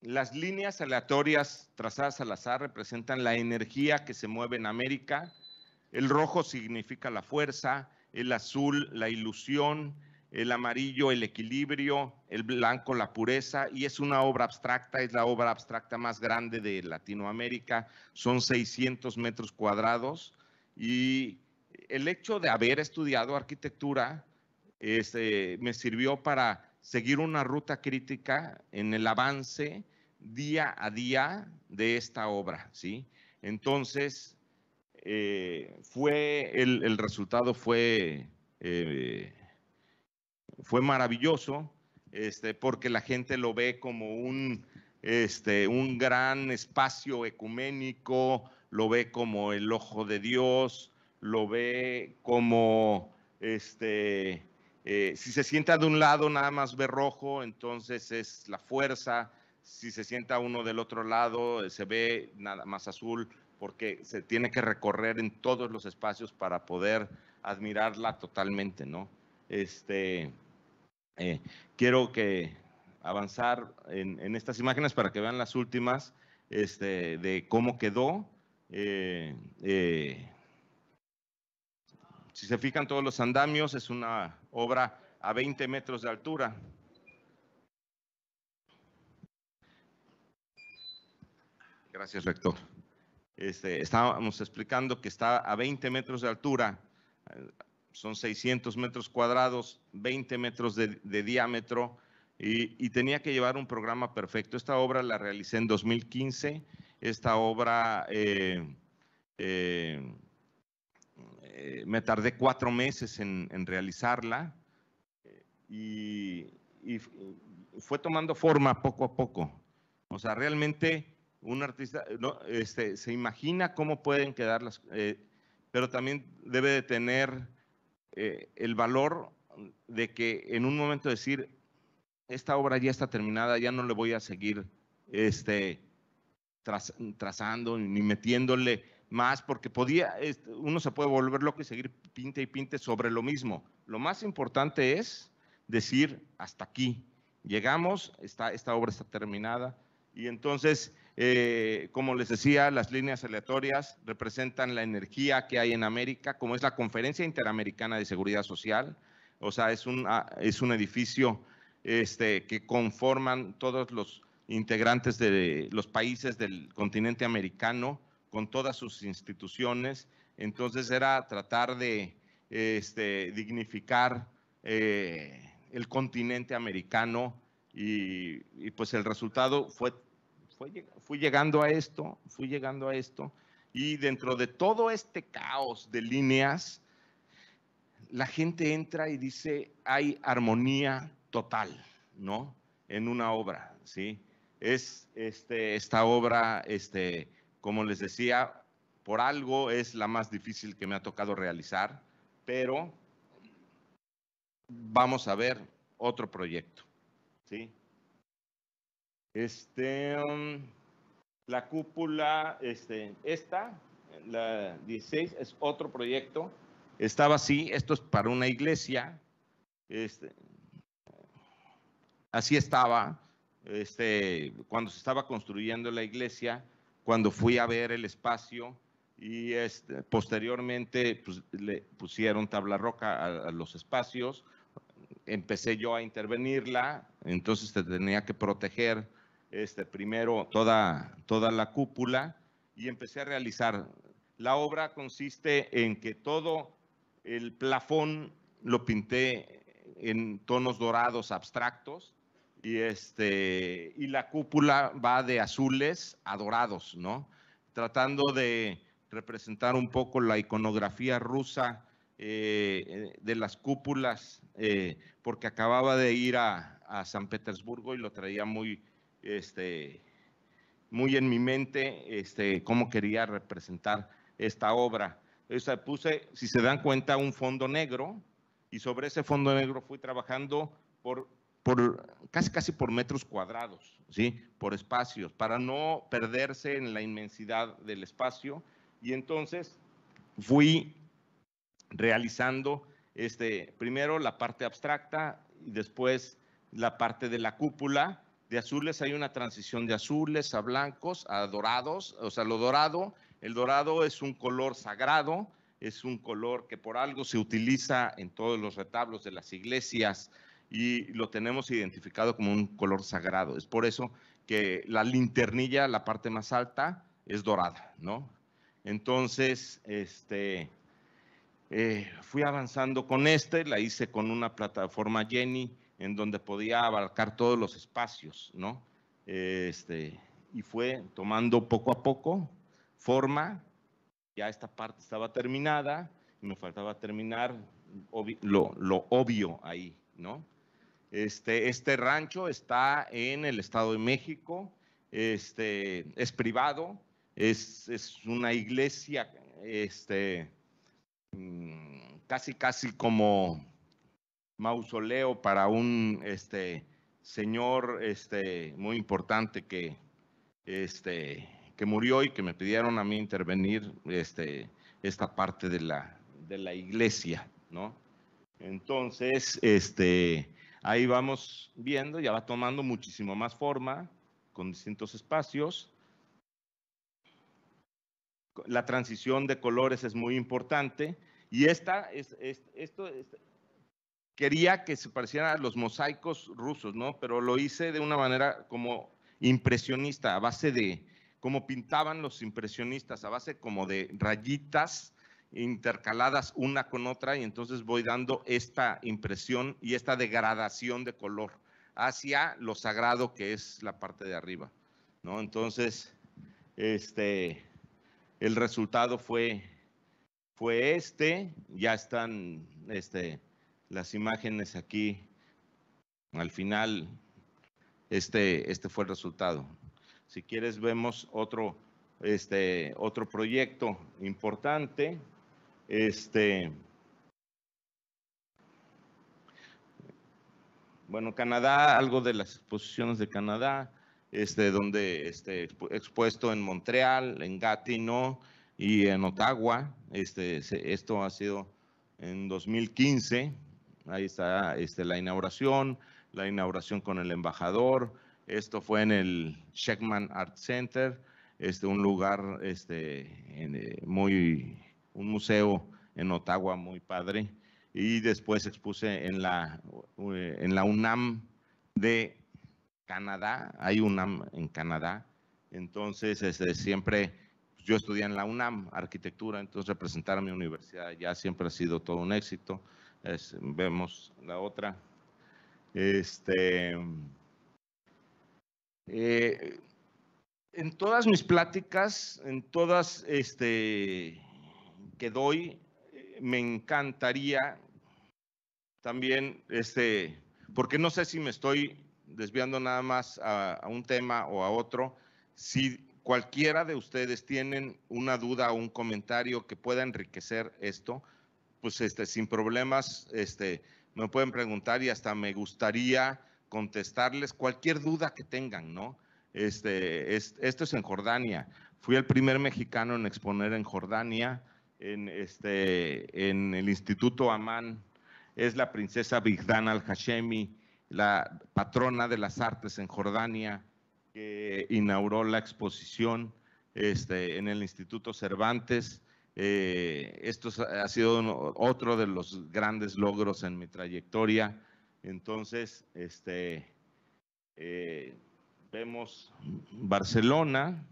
B: las líneas aleatorias trazadas al azar representan la energía que se mueve en América. El rojo significa la fuerza, el azul la ilusión, el amarillo el equilibrio, el blanco la pureza, y es una obra abstracta, es la obra abstracta más grande de Latinoamérica, son 600 metros cuadrados, y el hecho de haber estudiado arquitectura este, me sirvió para seguir una ruta crítica en el avance día a día de esta obra, ¿sí? Entonces, eh, fue, el, resultado fue... Eh, fue maravilloso, este, porque la gente lo ve como un, este, un gran espacio ecuménico, lo ve como el ojo de Dios, lo ve como, este, eh, si se sienta de un lado nada más ve rojo, entonces es la fuerza, si se sienta uno del otro lado se ve nada más azul, porque se tiene que recorrer en todos los espacios para poder admirarla totalmente, ¿no? Este, eh, quiero que avanzar en, estas imágenes para que vean las últimas este, de cómo quedó. Eh, eh, si se fijan todos los andamios, es una obra a 20 metros de altura. Gracias, rector. Este, estábamos explicando que está a 20 metros de altura son 600 metros cuadrados, 20 metros de, diámetro, y, tenía que llevar un programa perfecto. Esta obra la realicé en 2015, esta obra eh, eh, me tardé cuatro meses en, realizarla y, fue tomando forma poco a poco. O sea, realmente un artista este, se imagina cómo pueden quedar las, eh, pero también debe de tener eh, el valor de que en un momento decir, esta obra ya está terminada, ya no le voy a seguir este, trazando ni metiéndole más, porque podía, uno se puede volver loco y seguir pinte y pinte sobre lo mismo. Lo más importante es decir, hasta aquí, llegamos, esta obra está terminada, y entonces eh, como les decía, las líneas aleatorias representan la energía que hay en América, como es la Conferencia Interamericana de Seguridad Social. O sea, es un, ah, es un edificio este, que conforman todos los integrantes de los países del continente americano con todas sus instituciones. Entonces era tratar de este, dignificar eh, el continente americano y, y, pues el resultado fue fui llegando a esto, fui llegando a esto, y dentro de todo este caos de líneas, la gente entra y dice, hay armonía total, ¿no? En una obra, ¿sí? Es este, esta obra, este, como les decía, por algo es la más difícil que me ha tocado realizar, pero vamos a ver otro proyecto, ¿sí? Este, um, la cúpula, este, esta, la 16, es otro proyecto. Estaba así, esto es para una iglesia. Este, así estaba este, cuando se estaba construyendo la iglesia, cuando fui a ver el espacio y este, posteriormente pues, le pusieron tabla roca a, a, los espacios. Empecé yo a intervenirla, entonces te tenía que proteger este, primero toda, toda la cúpula y empecé a realizar. La obra consiste en que todo el plafón lo pinté en tonos dorados abstractos y, este, y la cúpula va de azules a dorados, ¿no? Tratando de representar un poco la iconografía rusa eh, de las cúpulas, eh, porque acababa de ir a, a San Petersburgo y lo traía muy, este, muy en mi mente este, cómo quería representar esta obra. Entonces puse, si se dan cuenta, un fondo negro y sobre ese fondo negro fui trabajando por, por casi casi por metros cuadrados, ¿sí? por espacios, para no perderse en la inmensidad del espacio. Y entonces fui realizando este, primero la parte abstracta y después la parte de la cúpula de azules hay una transición de azules a blancos, a dorados, o sea, lo dorado, el dorado es un color sagrado, es un color que por algo se utiliza en todos los retablos de las iglesias y lo tenemos identificado como un color sagrado. Es por eso que la linternilla, la parte más alta, es dorada, ¿no? Entonces, este, eh, fui avanzando con este, la hice con una plataforma Jenny en donde podía abarcar todos los espacios, ¿no? Este, y fue tomando poco a poco forma, ya esta parte estaba terminada, y me faltaba terminar lo, obvio ahí, ¿no? Este, este rancho está en el Estado de México, este, es privado, es, es una iglesia este, mm, casi, casi como mausoleo para un este, señor este, muy importante que, este, que murió y que me pidieron a mí intervenir este, esta parte de la, de la iglesia, ¿no? Entonces, este, ahí vamos viendo, ya va tomando muchísimo más forma con distintos espacios. La transición de colores es muy importante y esta, es, esto, es, quería que se parecieran a los mosaicos rusos, ¿no? Pero lo hice de una manera como impresionista, a base de, cómo pintaban los impresionistas, a base como de rayitas intercaladas una con otra y entonces voy dando esta impresión y esta degradación de color hacia lo sagrado que es la parte de arriba, ¿no? Entonces, este, el resultado fue, fue este, ya están, este, las imágenes aquí. Al final, este, este fue el resultado. Si quieres, vemos otro, este, otro proyecto importante. Este, bueno, Canadá, algo de las exposiciones de Canadá, este, donde este, expuesto en Montreal, en Gatineau y en Ottawa. Este, esto ha sido en 2015. Ahí está este, la inauguración, la inauguración con el embajador. Esto fue en el Sheckman Art Center, este, un lugar este, eh, muy, un museo en Ottawa muy padre. Y después expuse en la, eh, en la UNAM de Canadá, hay UNAM en Canadá. Entonces, este, siempre yo estudié en la UNAM, arquitectura, entonces representar a mi universidad ya siempre ha sido todo un éxito vemos la otra. Este, eh, en todas mis pláticas, en todas este, que doy, me encantaría también, este, porque no sé si me estoy desviando nada más a, un tema o a otro, si cualquiera de ustedes tienen una duda o un comentario que pueda enriquecer esto, pues este, sin problemas, este, me pueden preguntar y hasta me gustaría contestarles cualquier duda que tengan, ¿no? Este, esto es en Jordania. Fui el primer mexicano en exponer en Jordania, en, este, el Instituto Amán. Es la princesa Bigdan al-Hashemi, la patrona de las artes en Jordania, que inauguró la exposición este, en el Instituto Cervantes. Eh, esto ha sido otro de los grandes logros en mi trayectoria. Entonces, este, eh, vemos Barcelona.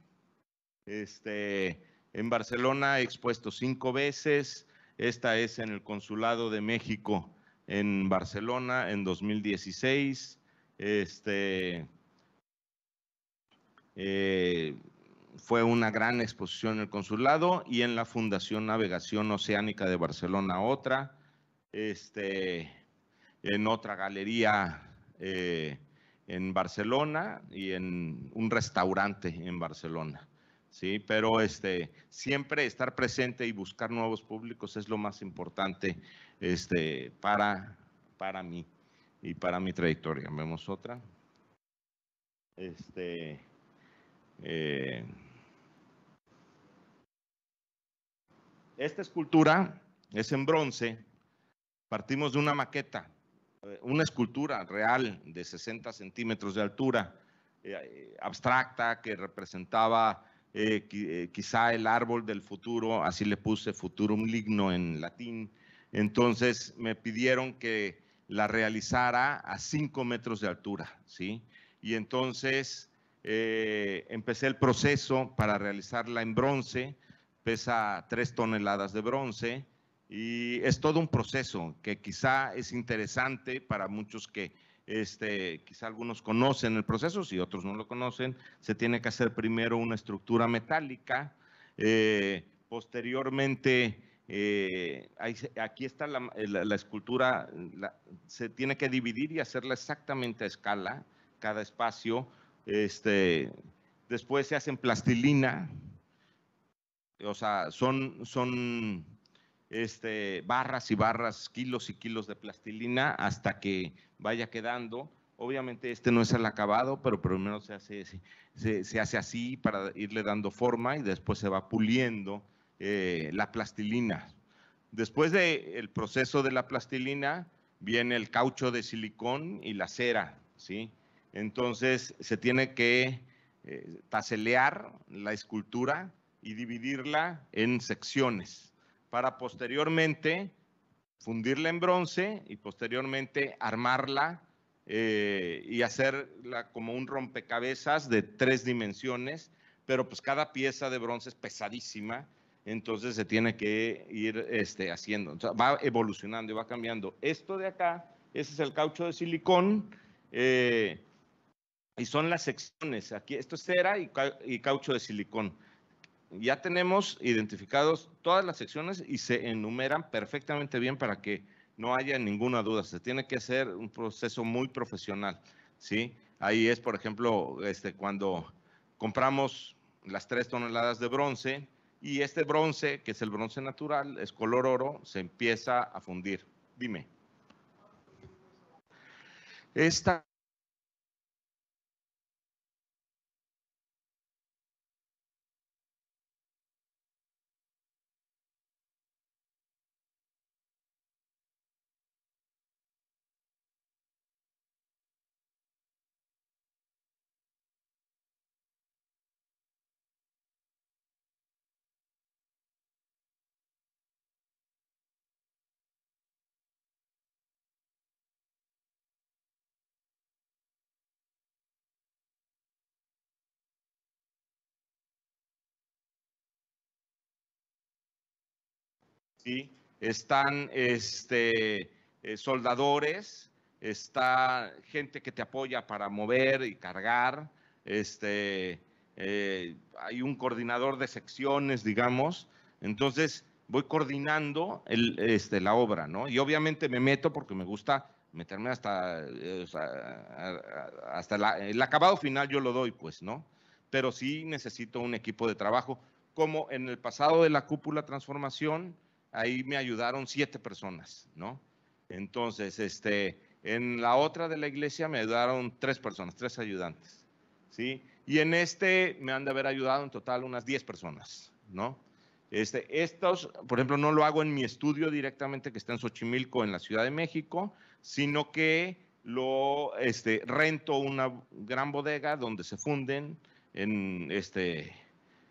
B: Este, en Barcelona he expuesto cinco veces. Esta es en el Consulado de México en Barcelona en 2016. Este, eh, fue una gran exposición en el consulado y en la Fundación Navegación Oceánica de Barcelona otra, este, en otra galería eh, en Barcelona y en un restaurante en Barcelona. Sí, pero este, siempre estar presente y buscar nuevos públicos es lo más importante este, para, para mí y para mi trayectoria. Vemos otra. Este, eh, esta escultura es en bronce. Partimos de una maqueta, una escultura real de 60 centímetros de altura, eh, abstracta, que representaba eh, quizá el árbol del futuro, así le puse futurum ligno en latín. Entonces me pidieron que la realizara a 5 metros de altura, ¿sí? Y entonces eh, empecé el proceso para realizarla en bronce, pesa tres toneladas de bronce y es todo un proceso que quizá es interesante para muchos que este, quizá algunos conocen el proceso, si otros no lo conocen, se tiene que hacer primero una estructura metálica, eh, posteriormente eh, aquí está la, escultura, se tiene que dividir y hacerla exactamente a escala, cada espacio, este, después se hacen plastilina, o sea, son, son este, barras y barras, kilos y kilos de plastilina hasta que vaya quedando. Obviamente este no es el acabado, pero por se hace, se, hace así para irle dando forma y después se va puliendo eh, la plastilina. Después del proceso de la plastilina viene el caucho de silicón y la cera, ¿sí? Entonces se tiene que eh, taselear la escultura y dividirla en secciones para posteriormente fundirla en bronce y posteriormente armarla eh, y hacerla como un rompecabezas de tres dimensiones, pero pues cada pieza de bronce es pesadísima, entonces se tiene que ir este, haciendo, va evolucionando y va cambiando. Esto de acá, ese es el caucho de silicón, eh, y son las secciones. Aquí esto es cera y, caucho de silicón. Ya tenemos identificados todas las secciones y se enumeran perfectamente bien para que no haya ninguna duda. Se tiene que hacer un proceso muy profesional, ¿sí? Ahí es, por ejemplo, este, cuando compramos las tres toneladas de bronce y este bronce, que es el bronce natural, es color oro, se empieza a fundir. Dime. Esta ¿sí? Están este, eh, soldadores, está gente que te apoya para mover y cargar, este, eh, hay un coordinador de secciones, digamos. Entonces, voy coordinando este, la obra, ¿no? Y obviamente me meto porque me gusta meterme hasta, eh, hasta el acabado final, yo lo doy, pues, ¿no? Pero sí necesito un equipo de trabajo, como en el pasado de la cúpula transformación, ahí me ayudaron siete personas, ¿no? Entonces, este, en la otra de la iglesia me ayudaron tres personas, tres ayudantes, ¿sí? Y en este me han de haber ayudado en total unas diez personas, ¿no? Este, estos, por ejemplo, no lo hago en mi estudio directamente que está en Xochimilco, en la Ciudad de México, sino que lo este, rento una gran bodega donde se funden en, este,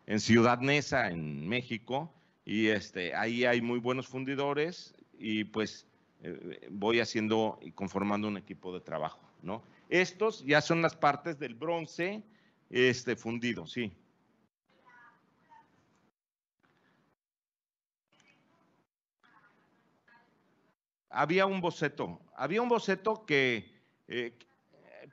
B: en Ciudad Neza, en México, y este, ahí hay muy buenos fundidores y pues eh, voy haciendo y conformando un equipo de trabajo, ¿no? Estos ya son las partes del bronce este, fundido, sí. Había un boceto, había un boceto que, eh,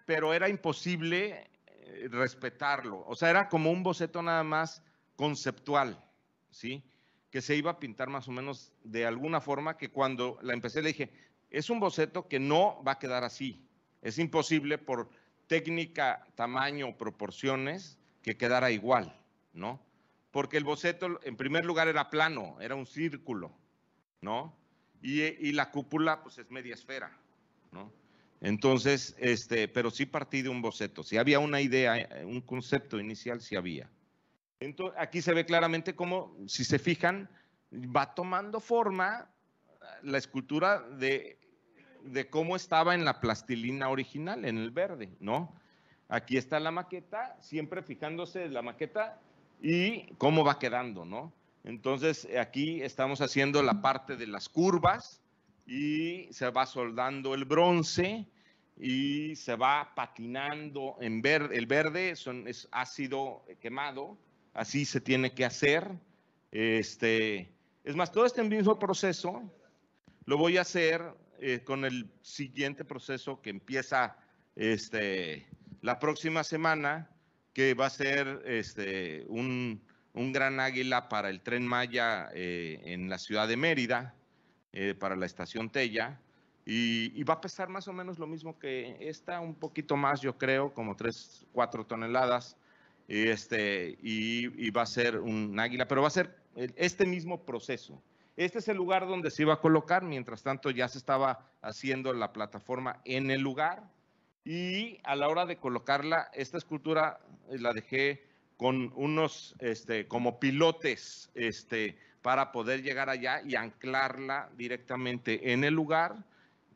B: pero era imposible eh, respetarlo, o sea, era como un boceto nada más conceptual, ¿sí? que se iba a pintar más o menos de alguna forma, que cuando la empecé le dije, es un boceto que no va a quedar así. Es imposible por técnica, tamaño, proporciones, que quedara igual, ¿no? Porque el boceto, en primer lugar, era plano, era un círculo, ¿no? Y, la cúpula, pues es media esfera, ¿no? Entonces, este, pero sí partí de un boceto, si había una idea, eh, un concepto inicial, sí había aquí se ve claramente cómo, si se fijan, va tomando forma la escultura de, cómo estaba en la plastilina original, en el verde, ¿no? Aquí está la maqueta, siempre fijándose en la maqueta y cómo va quedando, ¿no? Entonces, aquí estamos haciendo la parte de las curvas y se va soldando el bronce y se va patinando en verde. El verde es ácido quemado así se tiene que hacer. Este, es más, todo este mismo proceso lo voy a hacer eh, con el siguiente proceso que empieza este, la próxima semana, que va a ser este, un, gran águila para el tren Maya eh, en la ciudad de Mérida, eh, para la estación Tella. Y, y, va a pesar más o menos lo mismo que esta, un poquito más, yo creo, como 3, 4 toneladas y, este, y, va a ser un águila, pero va a ser este mismo proceso. Este es el lugar donde se iba a colocar, mientras tanto ya se estaba haciendo la plataforma en el lugar y a la hora de colocarla, esta escultura eh, la dejé con unos este, como pilotes este, para poder llegar allá y anclarla directamente en el lugar,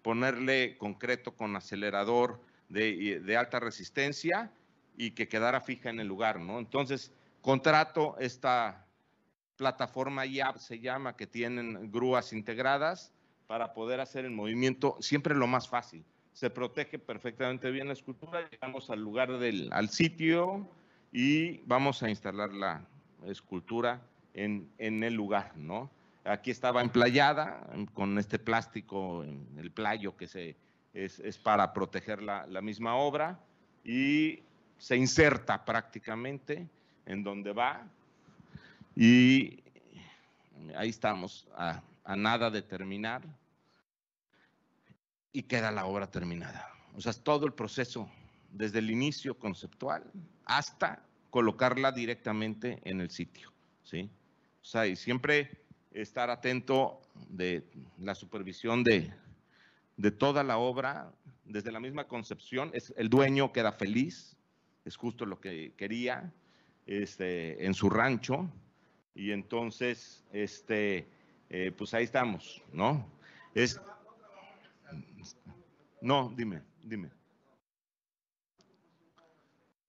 B: ponerle concreto con acelerador de alta resistencia y que quedara fija en el lugar, ¿no? Entonces, contrato esta plataforma IAP, se llama, que tienen grúas integradas para poder hacer el movimiento siempre lo más fácil. Se protege perfectamente bien la escultura, llegamos al lugar del al sitio y vamos a instalar la escultura en, en el lugar, ¿no? Aquí estaba emplayada con este plástico, el playo que se, es, es para proteger la, la misma obra y se inserta prácticamente en donde va y ahí estamos a, nada de terminar y queda la obra terminada. O sea, todo el proceso desde el inicio conceptual hasta colocarla directamente en el sitio, ¿sí? O sea, y siempre estar atento de la supervisión de, toda la obra, desde la misma concepción, es, el dueño queda feliz, es justo lo que quería, este, en su rancho, y entonces, este, eh, pues ahí estamos, ¿no? Es, no, dime, dime.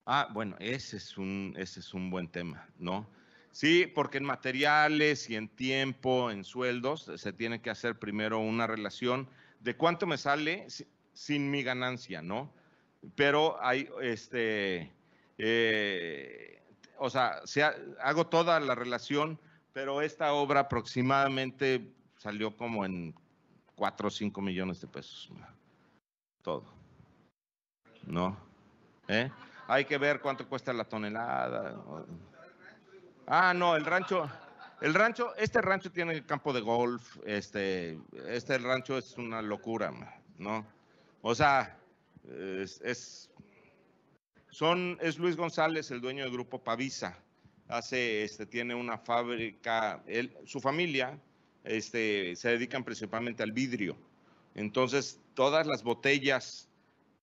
B: Ah, bueno, ese es un, ese es un buen tema, ¿no? Sí, porque en materiales y en tiempo, en sueldos, se tiene que hacer primero una relación de cuánto me sale sin mi ganancia, ¿no? pero hay, este, eh, o sea, se hago toda la relación, pero esta obra aproximadamente salió como en 4 o 5 millones de pesos. Todo. ¿No? ¿Eh? Hay que ver cuánto cuesta la tonelada. Ah, no, el rancho, el rancho, este rancho tiene campo de golf, este, este rancho es una locura, ¿no? O sea, es, son, es Luis González, el dueño del grupo Pavisa. Hace, este, tiene una fábrica, su familia este, se dedican principalmente al vidrio. Entonces, todas las botellas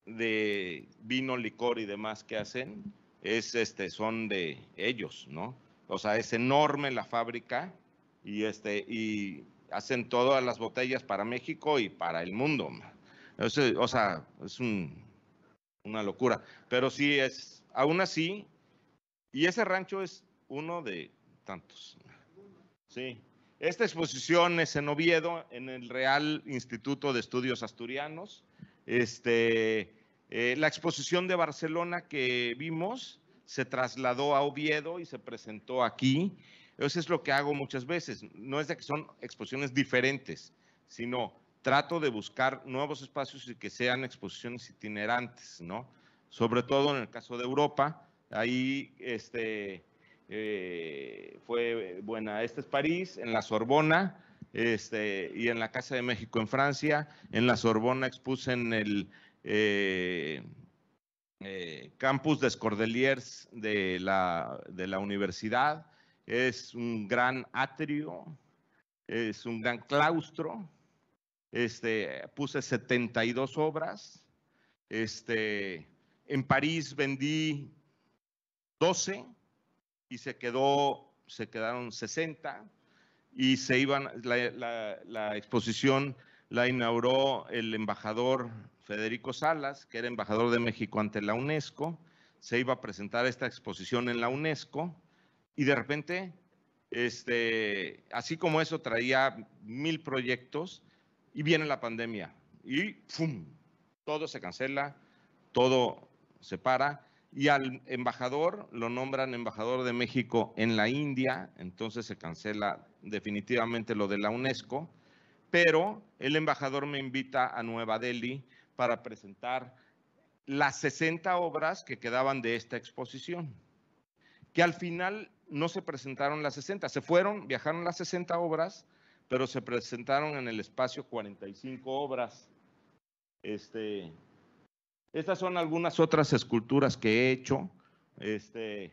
B: de vino, licor y demás que hacen es, este, son de ellos, ¿no? O sea, es enorme la fábrica y, este, y hacen todas las botellas para México y para el mundo o sea, es una locura. Pero sí es, aún así, y ese rancho es uno de tantos. Sí. Esta exposición es en Oviedo, en el Real Instituto de Estudios Asturianos. Este, eh, la exposición de Barcelona que vimos se trasladó a Oviedo y se presentó aquí. Eso es lo que hago muchas veces. No es de que son exposiciones diferentes, sino trato de buscar nuevos espacios y que sean exposiciones itinerantes, ¿no? Sobre todo en el caso de Europa, ahí este, eh, fue, buena. este es París, en la Sorbona, este, y en la Casa de México en Francia, en la Sorbona expuse en el eh, eh, campus de Scordeliers de la, de la universidad, es un gran atrio, es un gran claustro, este, puse 72 obras. Este, en París vendí 12 y se quedó, se quedaron 60 y se iban, la, exposición la inauguró el embajador Federico Salas, que era embajador de México ante la UNESCO. Se iba a presentar esta exposición en la UNESCO y de repente, este, así como eso traía mil proyectos, y viene la pandemia y ¡fum! Todo se cancela, todo se para y al embajador lo nombran embajador de México en la India, entonces se cancela definitivamente lo de la UNESCO, pero el embajador me invita a Nueva Delhi para presentar las 60 obras que quedaban de esta exposición, que al final no se presentaron las 60, se fueron, viajaron las 60 obras, pero se presentaron en el espacio 45 obras. Este, estas son algunas otras esculturas que he hecho este,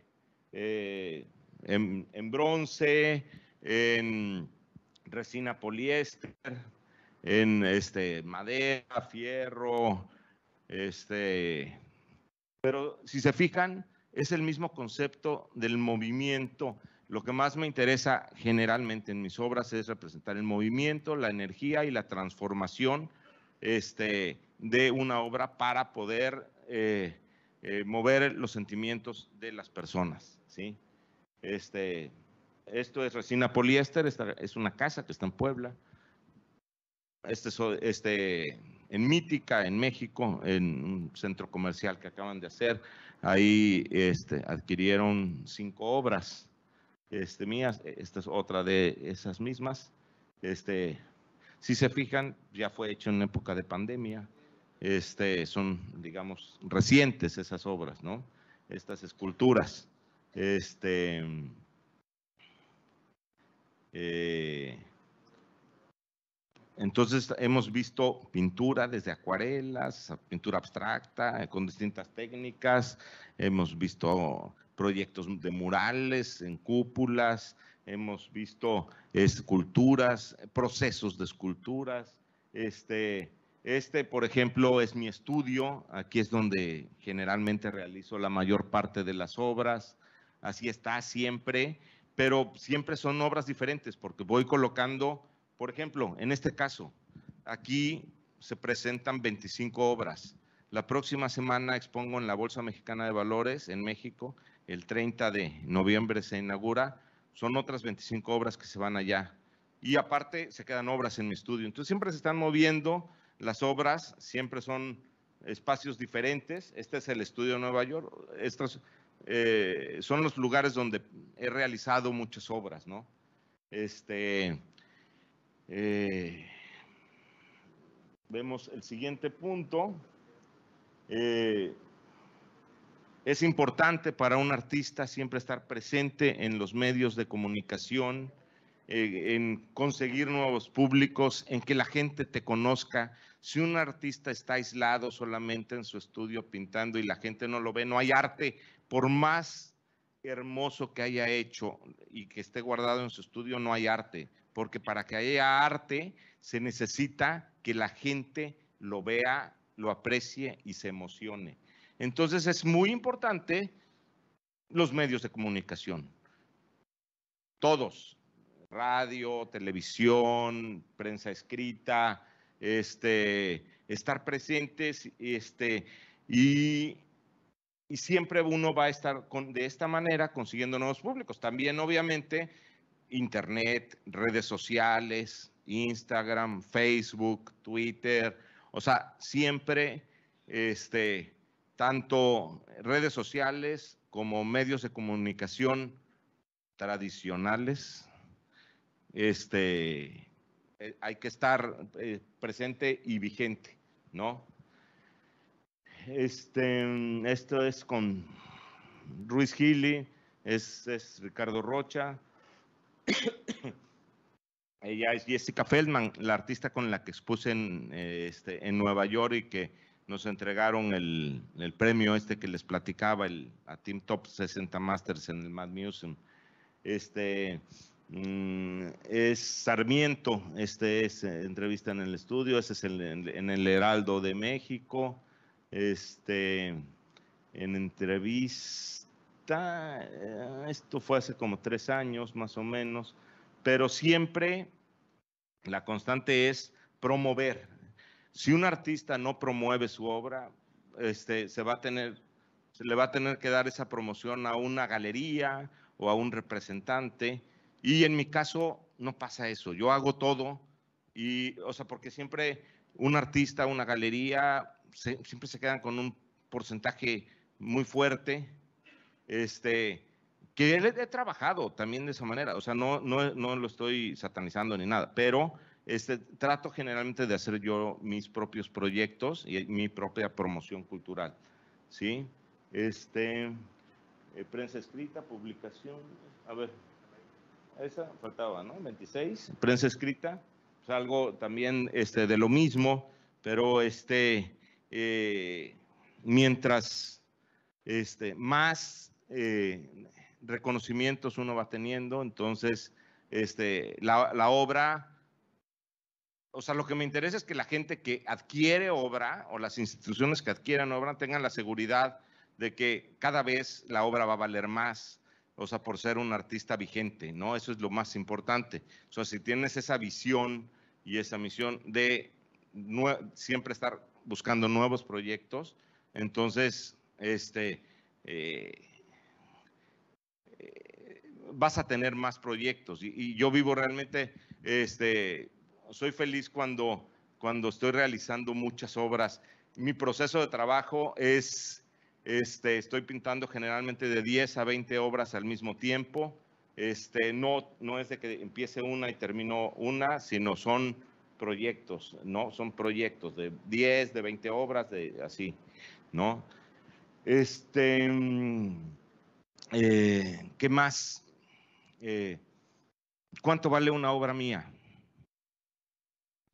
B: eh, en, bronce, en resina poliéster, en este, madera, fierro, pero si se fijan, es el mismo concepto del movimiento lo que más me interesa generalmente en mis obras es representar el movimiento, la energía y la transformación este, de una obra para poder eh, eh, mover los sentimientos de las personas. ¿sí? Este, esto es resina poliéster, esta es una casa que está en Puebla. Este, este, en Mítica, en México, en un centro comercial que acaban de hacer. Ahí este, adquirieron cinco obras este, mías, e, esta es otra de esas mismas. Este, si se fijan, ya fue hecho en época de pandemia. Este, son, digamos, recientes esas obras, ¿no? Estas esculturas. Este, eh, entonces hemos visto pintura desde acuarelas, pintura abstracta, con distintas técnicas, hemos visto proyectos de murales, en cúpulas, hemos visto esculturas, procesos de esculturas. Este, este, por ejemplo, es mi estudio, aquí es donde generalmente realizo la mayor parte de las obras, así está siempre, pero siempre son obras diferentes porque voy colocando, por ejemplo, en este caso, aquí se presentan 25 obras. La próxima semana expongo en la Bolsa Mexicana de Valores en México el 30 de noviembre se inaugura, son otras 25 obras que se van allá. Y aparte se quedan obras en mi estudio. Entonces siempre se están moviendo las obras, siempre son espacios diferentes. Este es el estudio de Nueva York. Estos eh, son los lugares donde he realizado muchas obras, ¿no? Este, eh, vemos el siguiente punto. Eh, es importante para un artista siempre estar presente en los medios de comunicación, eh, en conseguir nuevos públicos, en que la gente te conozca. Si un artista está aislado solamente en su estudio pintando y la gente no lo ve, no hay arte, por más hermoso que haya hecho y que esté guardado en su estudio, no hay arte, porque para que haya arte se necesita que la gente lo vea, lo aprecie y se emocione. Entonces es muy importante los medios de comunicación. Todos, radio, televisión, prensa escrita, este, estar presentes este, y, siempre uno va a estar de esta manera consiguiendo nuevos públicos. También, obviamente, Internet, redes sociales, Instagram, Facebook, Twitter, o sea, siempre este, tanto redes sociales como medios de comunicación tradicionales. Este, eh, hay que estar eh, presente y vigente, ¿no? Este, mm, esto es con Ruiz Gili, es, Ricardo Rocha. Ella es Jessica Feldman, la artista con la que expuse eh, este, en Nueva York y que nos entregaron el, premio este que les platicaba, el, a Team Top 60 Masters en el Mad Museum. Este mm, es Sarmiento, este es eh, entrevista en el estudio, ese es el, en, el Heraldo de México. Este en entrevista, eh, esto fue hace como tres años más o menos, pero siempre la constante es promover si un artista no promueve su obra, este, se va a tener, le va a tener que dar esa promoción a una galería o a un representante. Y en mi caso no pasa eso. Yo hago todo y, o sea, porque siempre un artista, una galería, siempre se quedan con un porcentaje muy fuerte, este, que he, trabajado también de esa manera, o sea, no, no lo estoy satanizando ni nada, pero este, trato generalmente de hacer yo mis propios proyectos y mi propia promoción cultural. ¿sí? Este, eh, prensa escrita, publicación, a ver, esa faltaba, ¿no? 26. Prensa escrita, pues algo también este, de lo mismo, pero este, eh, mientras este, más eh, reconocimientos uno va teniendo, entonces este, la, la obra o sea, lo que me interesa es que la gente que adquiere obra o las instituciones que adquieran obra tengan la seguridad de que cada vez la obra va a valer más, o sea, por ser un artista vigente, ¿no? Eso es lo más importante. O sea, si tienes esa visión y esa misión de siempre estar buscando nuevos proyectos, entonces, este, eh, eh, vas a tener más proyectos. Y, y yo vivo realmente, este, soy feliz cuando, cuando estoy realizando muchas obras. Mi proceso de trabajo es, este, estoy pintando generalmente de 10 a 20 obras al mismo tiempo. Este, no, no es de que empiece una y termino una, sino son proyectos, ¿no? Son proyectos de 10, de 20 obras, de así, ¿no? Este, mm, eh, ¿qué más? Eh, ¿Cuánto vale una obra mía?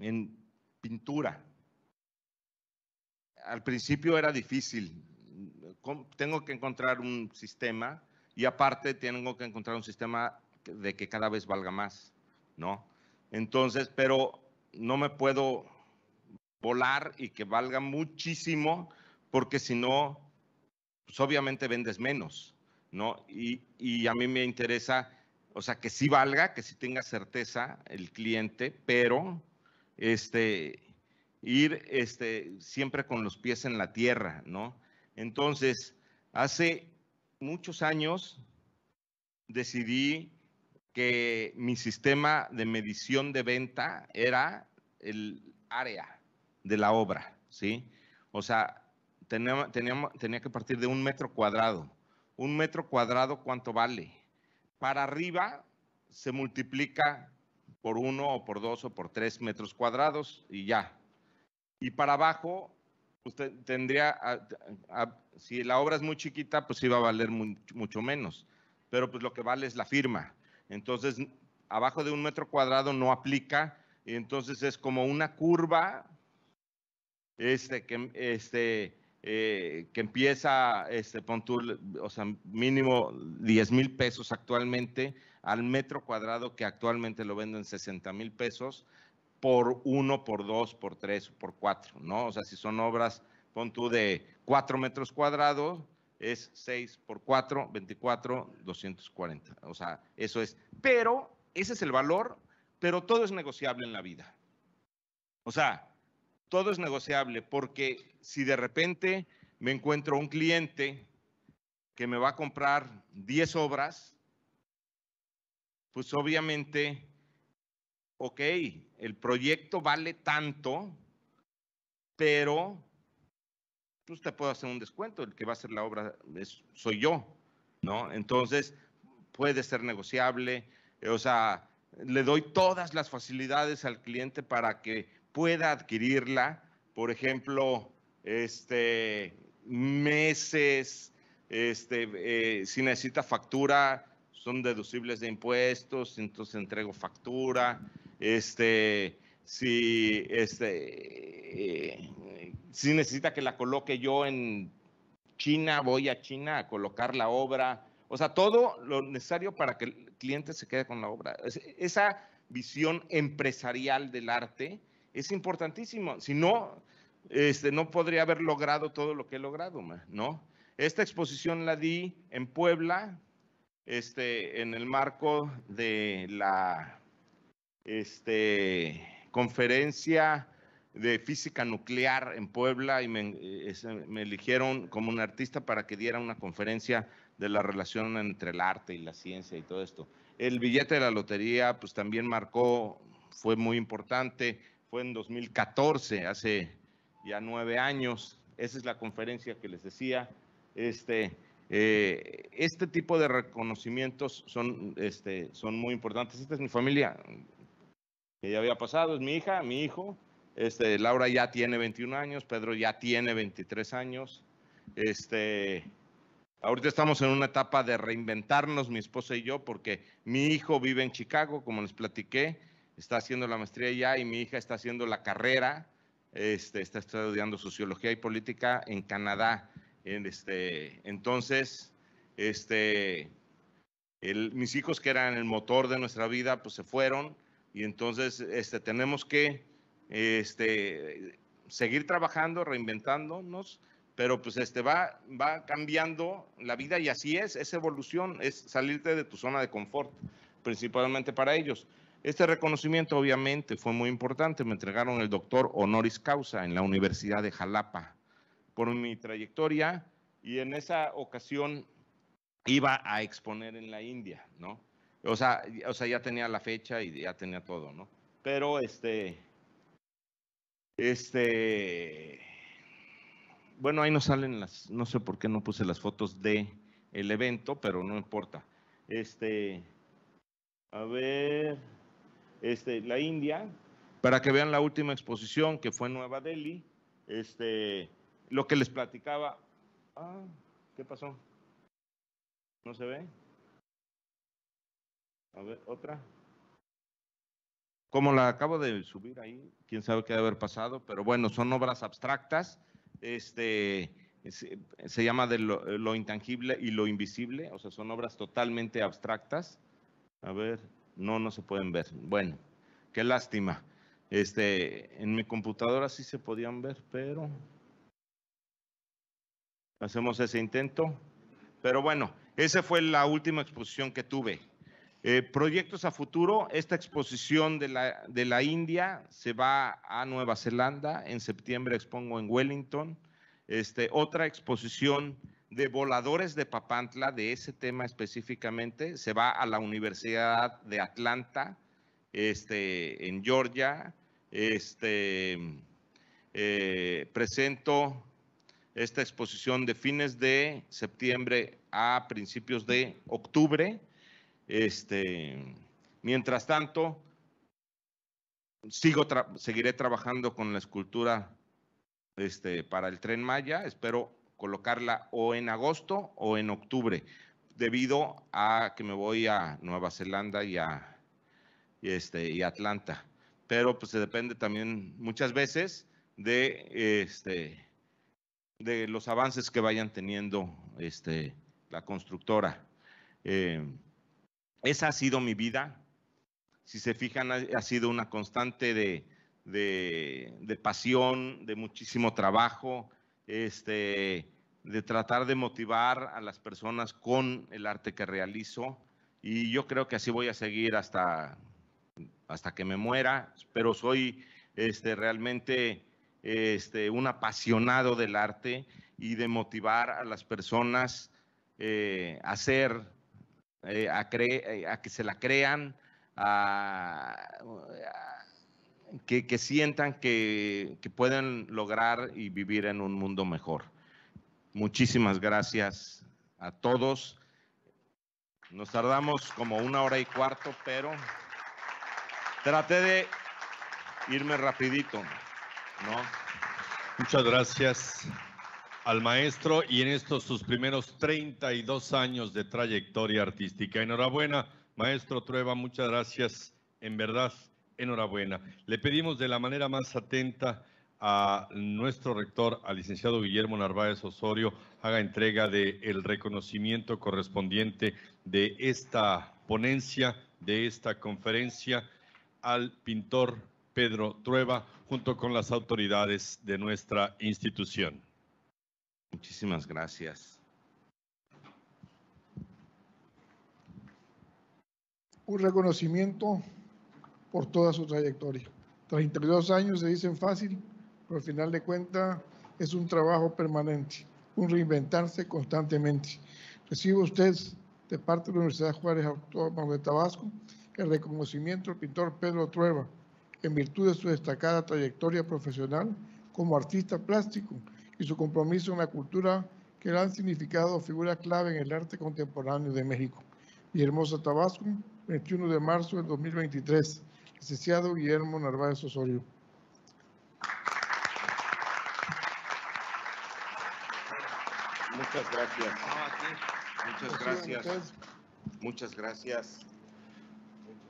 B: en pintura. Al principio era difícil. Tengo que encontrar un sistema y aparte tengo que encontrar un sistema de que cada vez valga más, ¿no? Entonces, pero no me puedo volar y que valga muchísimo porque si no, pues obviamente vendes menos, ¿no? Y, y a mí me interesa, o sea, que sí valga, que sí tenga certeza el cliente, pero este, ir este, siempre con los pies en la tierra, ¿no? Entonces, hace muchos años decidí que mi sistema de medición de venta era el área de la obra, ¿sí? O sea, tenía que partir de un metro cuadrado. Un metro cuadrado, ¿cuánto vale? Para arriba se multiplica por uno o por dos o por tres metros cuadrados y ya. Y para abajo, usted pues, tendría, si la obra es muy chiquita, pues iba a valer mucho menos, pero pues lo que vale es la firma. Entonces, abajo de un metro cuadrado no aplica, y entonces es como una curva este, que, este, eh, que empieza, este, o sea, mínimo 10 mil pesos actualmente, al metro cuadrado que actualmente lo vendo en 60 mil pesos por uno, por dos, por tres, por cuatro, ¿no? O sea, si son obras, pon tú de cuatro metros cuadrados, es seis por cuatro, 24, 240. O sea, eso es. Pero ese es el valor, pero todo es negociable en la vida. O sea, todo es negociable porque si de repente me encuentro un cliente que me va a comprar 10 obras, pues obviamente, ok, el proyecto vale tanto, pero usted pues, te puedo hacer un descuento, el que va a hacer la obra es, soy yo, ¿no? Entonces, puede ser negociable, eh, o sea, le doy todas las facilidades al cliente para que pueda adquirirla, por ejemplo, este, meses, este, eh, si necesita factura, son deducibles de impuestos, entonces entrego factura, este, si, este, si necesita que la coloque yo en China, voy a China a colocar la obra, o sea, todo lo necesario para que el cliente se quede con la obra. esa visión empresarial del arte es importantísimo, si no, este, no podría haber logrado todo lo que he logrado, ¿no? Esta exposición la di en Puebla, este, en el marco de la este, conferencia de física nuclear en Puebla y me, eligieron como un artista para que diera una conferencia de la relación entre el arte y la ciencia y todo esto. El billete de la lotería pues también marcó, fue muy importante, fue en 2014, hace ya nueve años, esa es la conferencia que les decía, este, eh, este tipo de reconocimientos son, este, son muy importantes. Esta es mi familia, que ya había pasado, es mi hija, mi hijo. Este, Laura ya tiene 21 años, Pedro ya tiene 23 años. Este, ahorita estamos en una etapa de reinventarnos, mi esposa y yo, porque mi hijo vive en Chicago, como les platiqué, está haciendo la maestría ya y mi hija está haciendo la carrera, este, está estudiando sociología y política en Canadá. Este, entonces, este, mis hijos que eran el motor de nuestra vida, pues se fueron y entonces este, tenemos que este, seguir trabajando, reinventándonos, pero pues este, va, va cambiando la vida y así es, es evolución, es salirte de tu zona de confort, principalmente para ellos. Este reconocimiento obviamente fue muy importante, me entregaron el doctor honoris causa en la Universidad de Jalapa, por mi trayectoria y en esa ocasión iba a exponer en la India, ¿no? O sea, o sea, ya tenía la fecha y ya tenía todo, ¿no? Pero este, este, bueno, ahí no salen las, no sé por qué no puse las fotos de el evento, pero no importa. Este, a ver, este, la India, para que vean la última exposición que fue en Nueva Delhi, este, lo que les platicaba. Ah, ¿qué pasó? ¿No se ve? A ver, otra. Como la acabo de subir ahí, quién sabe qué debe haber pasado, pero bueno, son obras abstractas. Este se, llama de lo, intangible y lo invisible, o sea, son obras totalmente abstractas. A ver, no, no se pueden ver. Bueno, qué lástima. Este, en mi computadora sí se podían ver, pero hacemos ese intento. Pero bueno, esa fue la última exposición que tuve. Eh, proyectos a futuro, esta exposición de la, de la, India se va a Nueva Zelanda, en septiembre expongo en Wellington. Este, otra exposición de voladores de Papantla, de ese tema específicamente, se va a la Universidad de Atlanta, este, en Georgia. Este, eh, presento esta exposición de fines de septiembre a principios de octubre. Este, mientras tanto, sigo seguiré trabajando con la escultura este, para el tren Maya. Espero colocarla o en agosto o en octubre, debido a que me voy a Nueva Zelanda y a este, y Atlanta. Pero pues se depende también muchas veces de este, de los avances que vayan teniendo este, la constructora. Eh, esa ha sido mi vida. Si se fijan, ha, sido una constante de, de, de, pasión, de muchísimo trabajo, este, de tratar de motivar a las personas con el arte que realizo. Y yo creo que así voy a seguir hasta, hasta que me muera, pero soy este, realmente este, un apasionado del arte y de motivar a las personas eh, a hacer, eh, eh, a, que se la crean, a, que, sientan que, que, pueden lograr y vivir en un mundo mejor. Muchísimas gracias a todos. Nos tardamos como una hora y cuarto, pero traté de irme rapidito.
A: Muchas gracias al maestro y en estos sus primeros 32 años de trayectoria artística. Enhorabuena, maestro Trueba, muchas gracias. En verdad, enhorabuena. Le pedimos de la manera más atenta a nuestro rector, al licenciado Guillermo Narváez Osorio, haga entrega del el reconocimiento correspondiente de esta ponencia, de esta conferencia, al pintor Pedro Trueba, junto con las autoridades de nuestra institución. Muchísimas gracias.
B: Un reconocimiento por toda su trayectoria. 32 años se dicen fácil, pero al final de cuentas es un trabajo permanente, un reinventarse constantemente. Recibe usted de parte de la Universidad Juárez Autónoma de Tabasco el reconocimiento del pintor Pedro Trueba en virtud de su destacada trayectoria profesional como artista plástico y su compromiso en la cultura que le han significado figura clave en el arte contemporáneo de México. y Hermosa Tabasco, 21 de marzo del 2023. Licenciado Guillermo Narváez Osorio. Muchas gracias. Pues Muchas gracias. Muchas gracias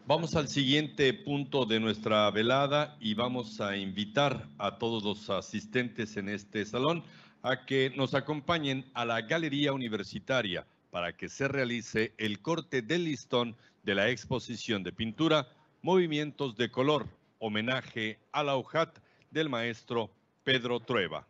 A: Vamos al siguiente punto de nuestra velada y vamos a invitar a todos los asistentes en este salón a que nos acompañen a la Galería Universitaria para que se realice el corte del listón de la exposición de pintura Movimientos de Color, homenaje a la UJAT del maestro Pedro Trueba.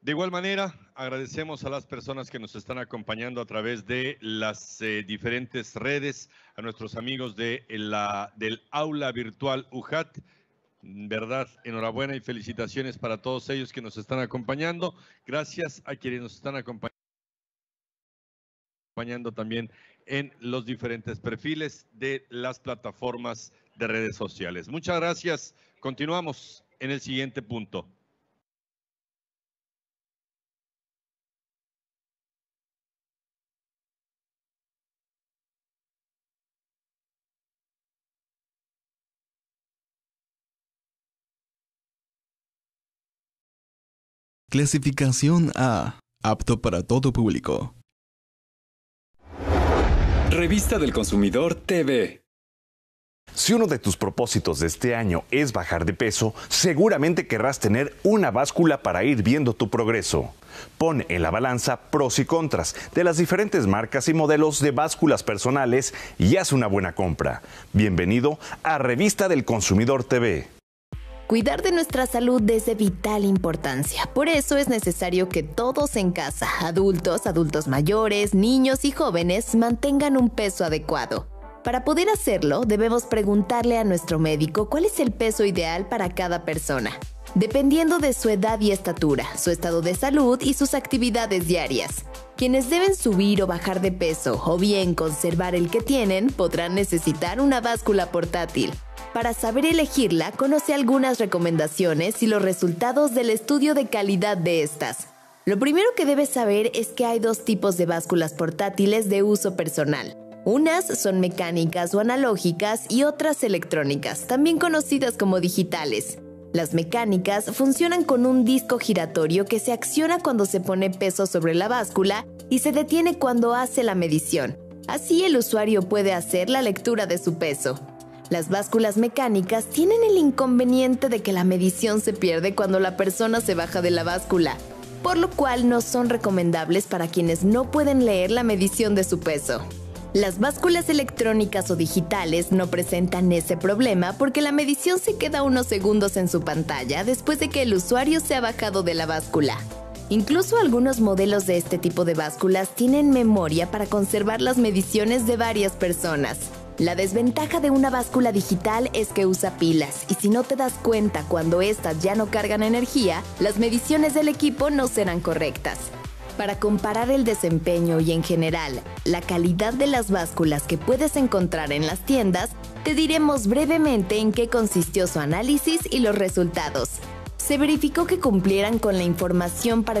A: De igual manera, Agradecemos a las personas que nos están acompañando a través de las eh, diferentes redes, a nuestros amigos de la, del aula virtual UJAT. Verdad, enhorabuena y felicitaciones para todos ellos que nos están acompañando. Gracias a quienes nos están acompañando también en los diferentes perfiles de las plataformas de redes sociales. Muchas gracias. Continuamos en el siguiente punto. Clasificación A. Apto para todo público. Revista del Consumidor TV. Si uno de tus propósitos de este año es
B: bajar de peso, seguramente querrás tener una báscula para ir viendo tu progreso. Pon en la balanza pros y contras de las diferentes marcas y modelos de básculas personales y haz una buena compra. Bienvenido a Revista del Consumidor TV.
C: Cuidar de nuestra salud es de vital importancia. Por eso es necesario que todos en casa, adultos, adultos mayores, niños y jóvenes, mantengan un peso adecuado. Para poder hacerlo, debemos preguntarle a nuestro médico cuál es el peso ideal para cada persona, dependiendo de su edad y estatura, su estado de salud y sus actividades diarias. Quienes deben subir o bajar de peso o bien conservar el que tienen podrán necesitar una báscula portátil para saber elegirla, conoce algunas recomendaciones y los resultados del estudio de calidad de estas. Lo primero que debes saber es que hay dos tipos de básculas portátiles de uso personal. Unas son mecánicas o analógicas y otras electrónicas, también conocidas como digitales. Las mecánicas funcionan con un disco giratorio que se acciona cuando se pone peso sobre la báscula y se detiene cuando hace la medición. Así el usuario puede hacer la lectura de su peso. Las básculas mecánicas tienen el inconveniente de que la medición se pierde cuando la persona se baja de la báscula, por lo cual no son recomendables para quienes no pueden leer la medición de su peso. Las básculas electrónicas o digitales no presentan ese problema porque la medición se queda unos segundos en su pantalla después de que el usuario se ha bajado de la báscula. Incluso algunos modelos de este tipo de básculas tienen memoria para conservar las mediciones de varias personas. La desventaja de una báscula digital es que usa pilas y si no te das cuenta cuando estas ya no cargan energía, las mediciones del equipo no serán correctas. Para comparar el desempeño y en general la calidad de las básculas que puedes encontrar en las tiendas, te diremos brevemente en qué consistió su análisis y los resultados. Se verificó que cumplieran con la información para el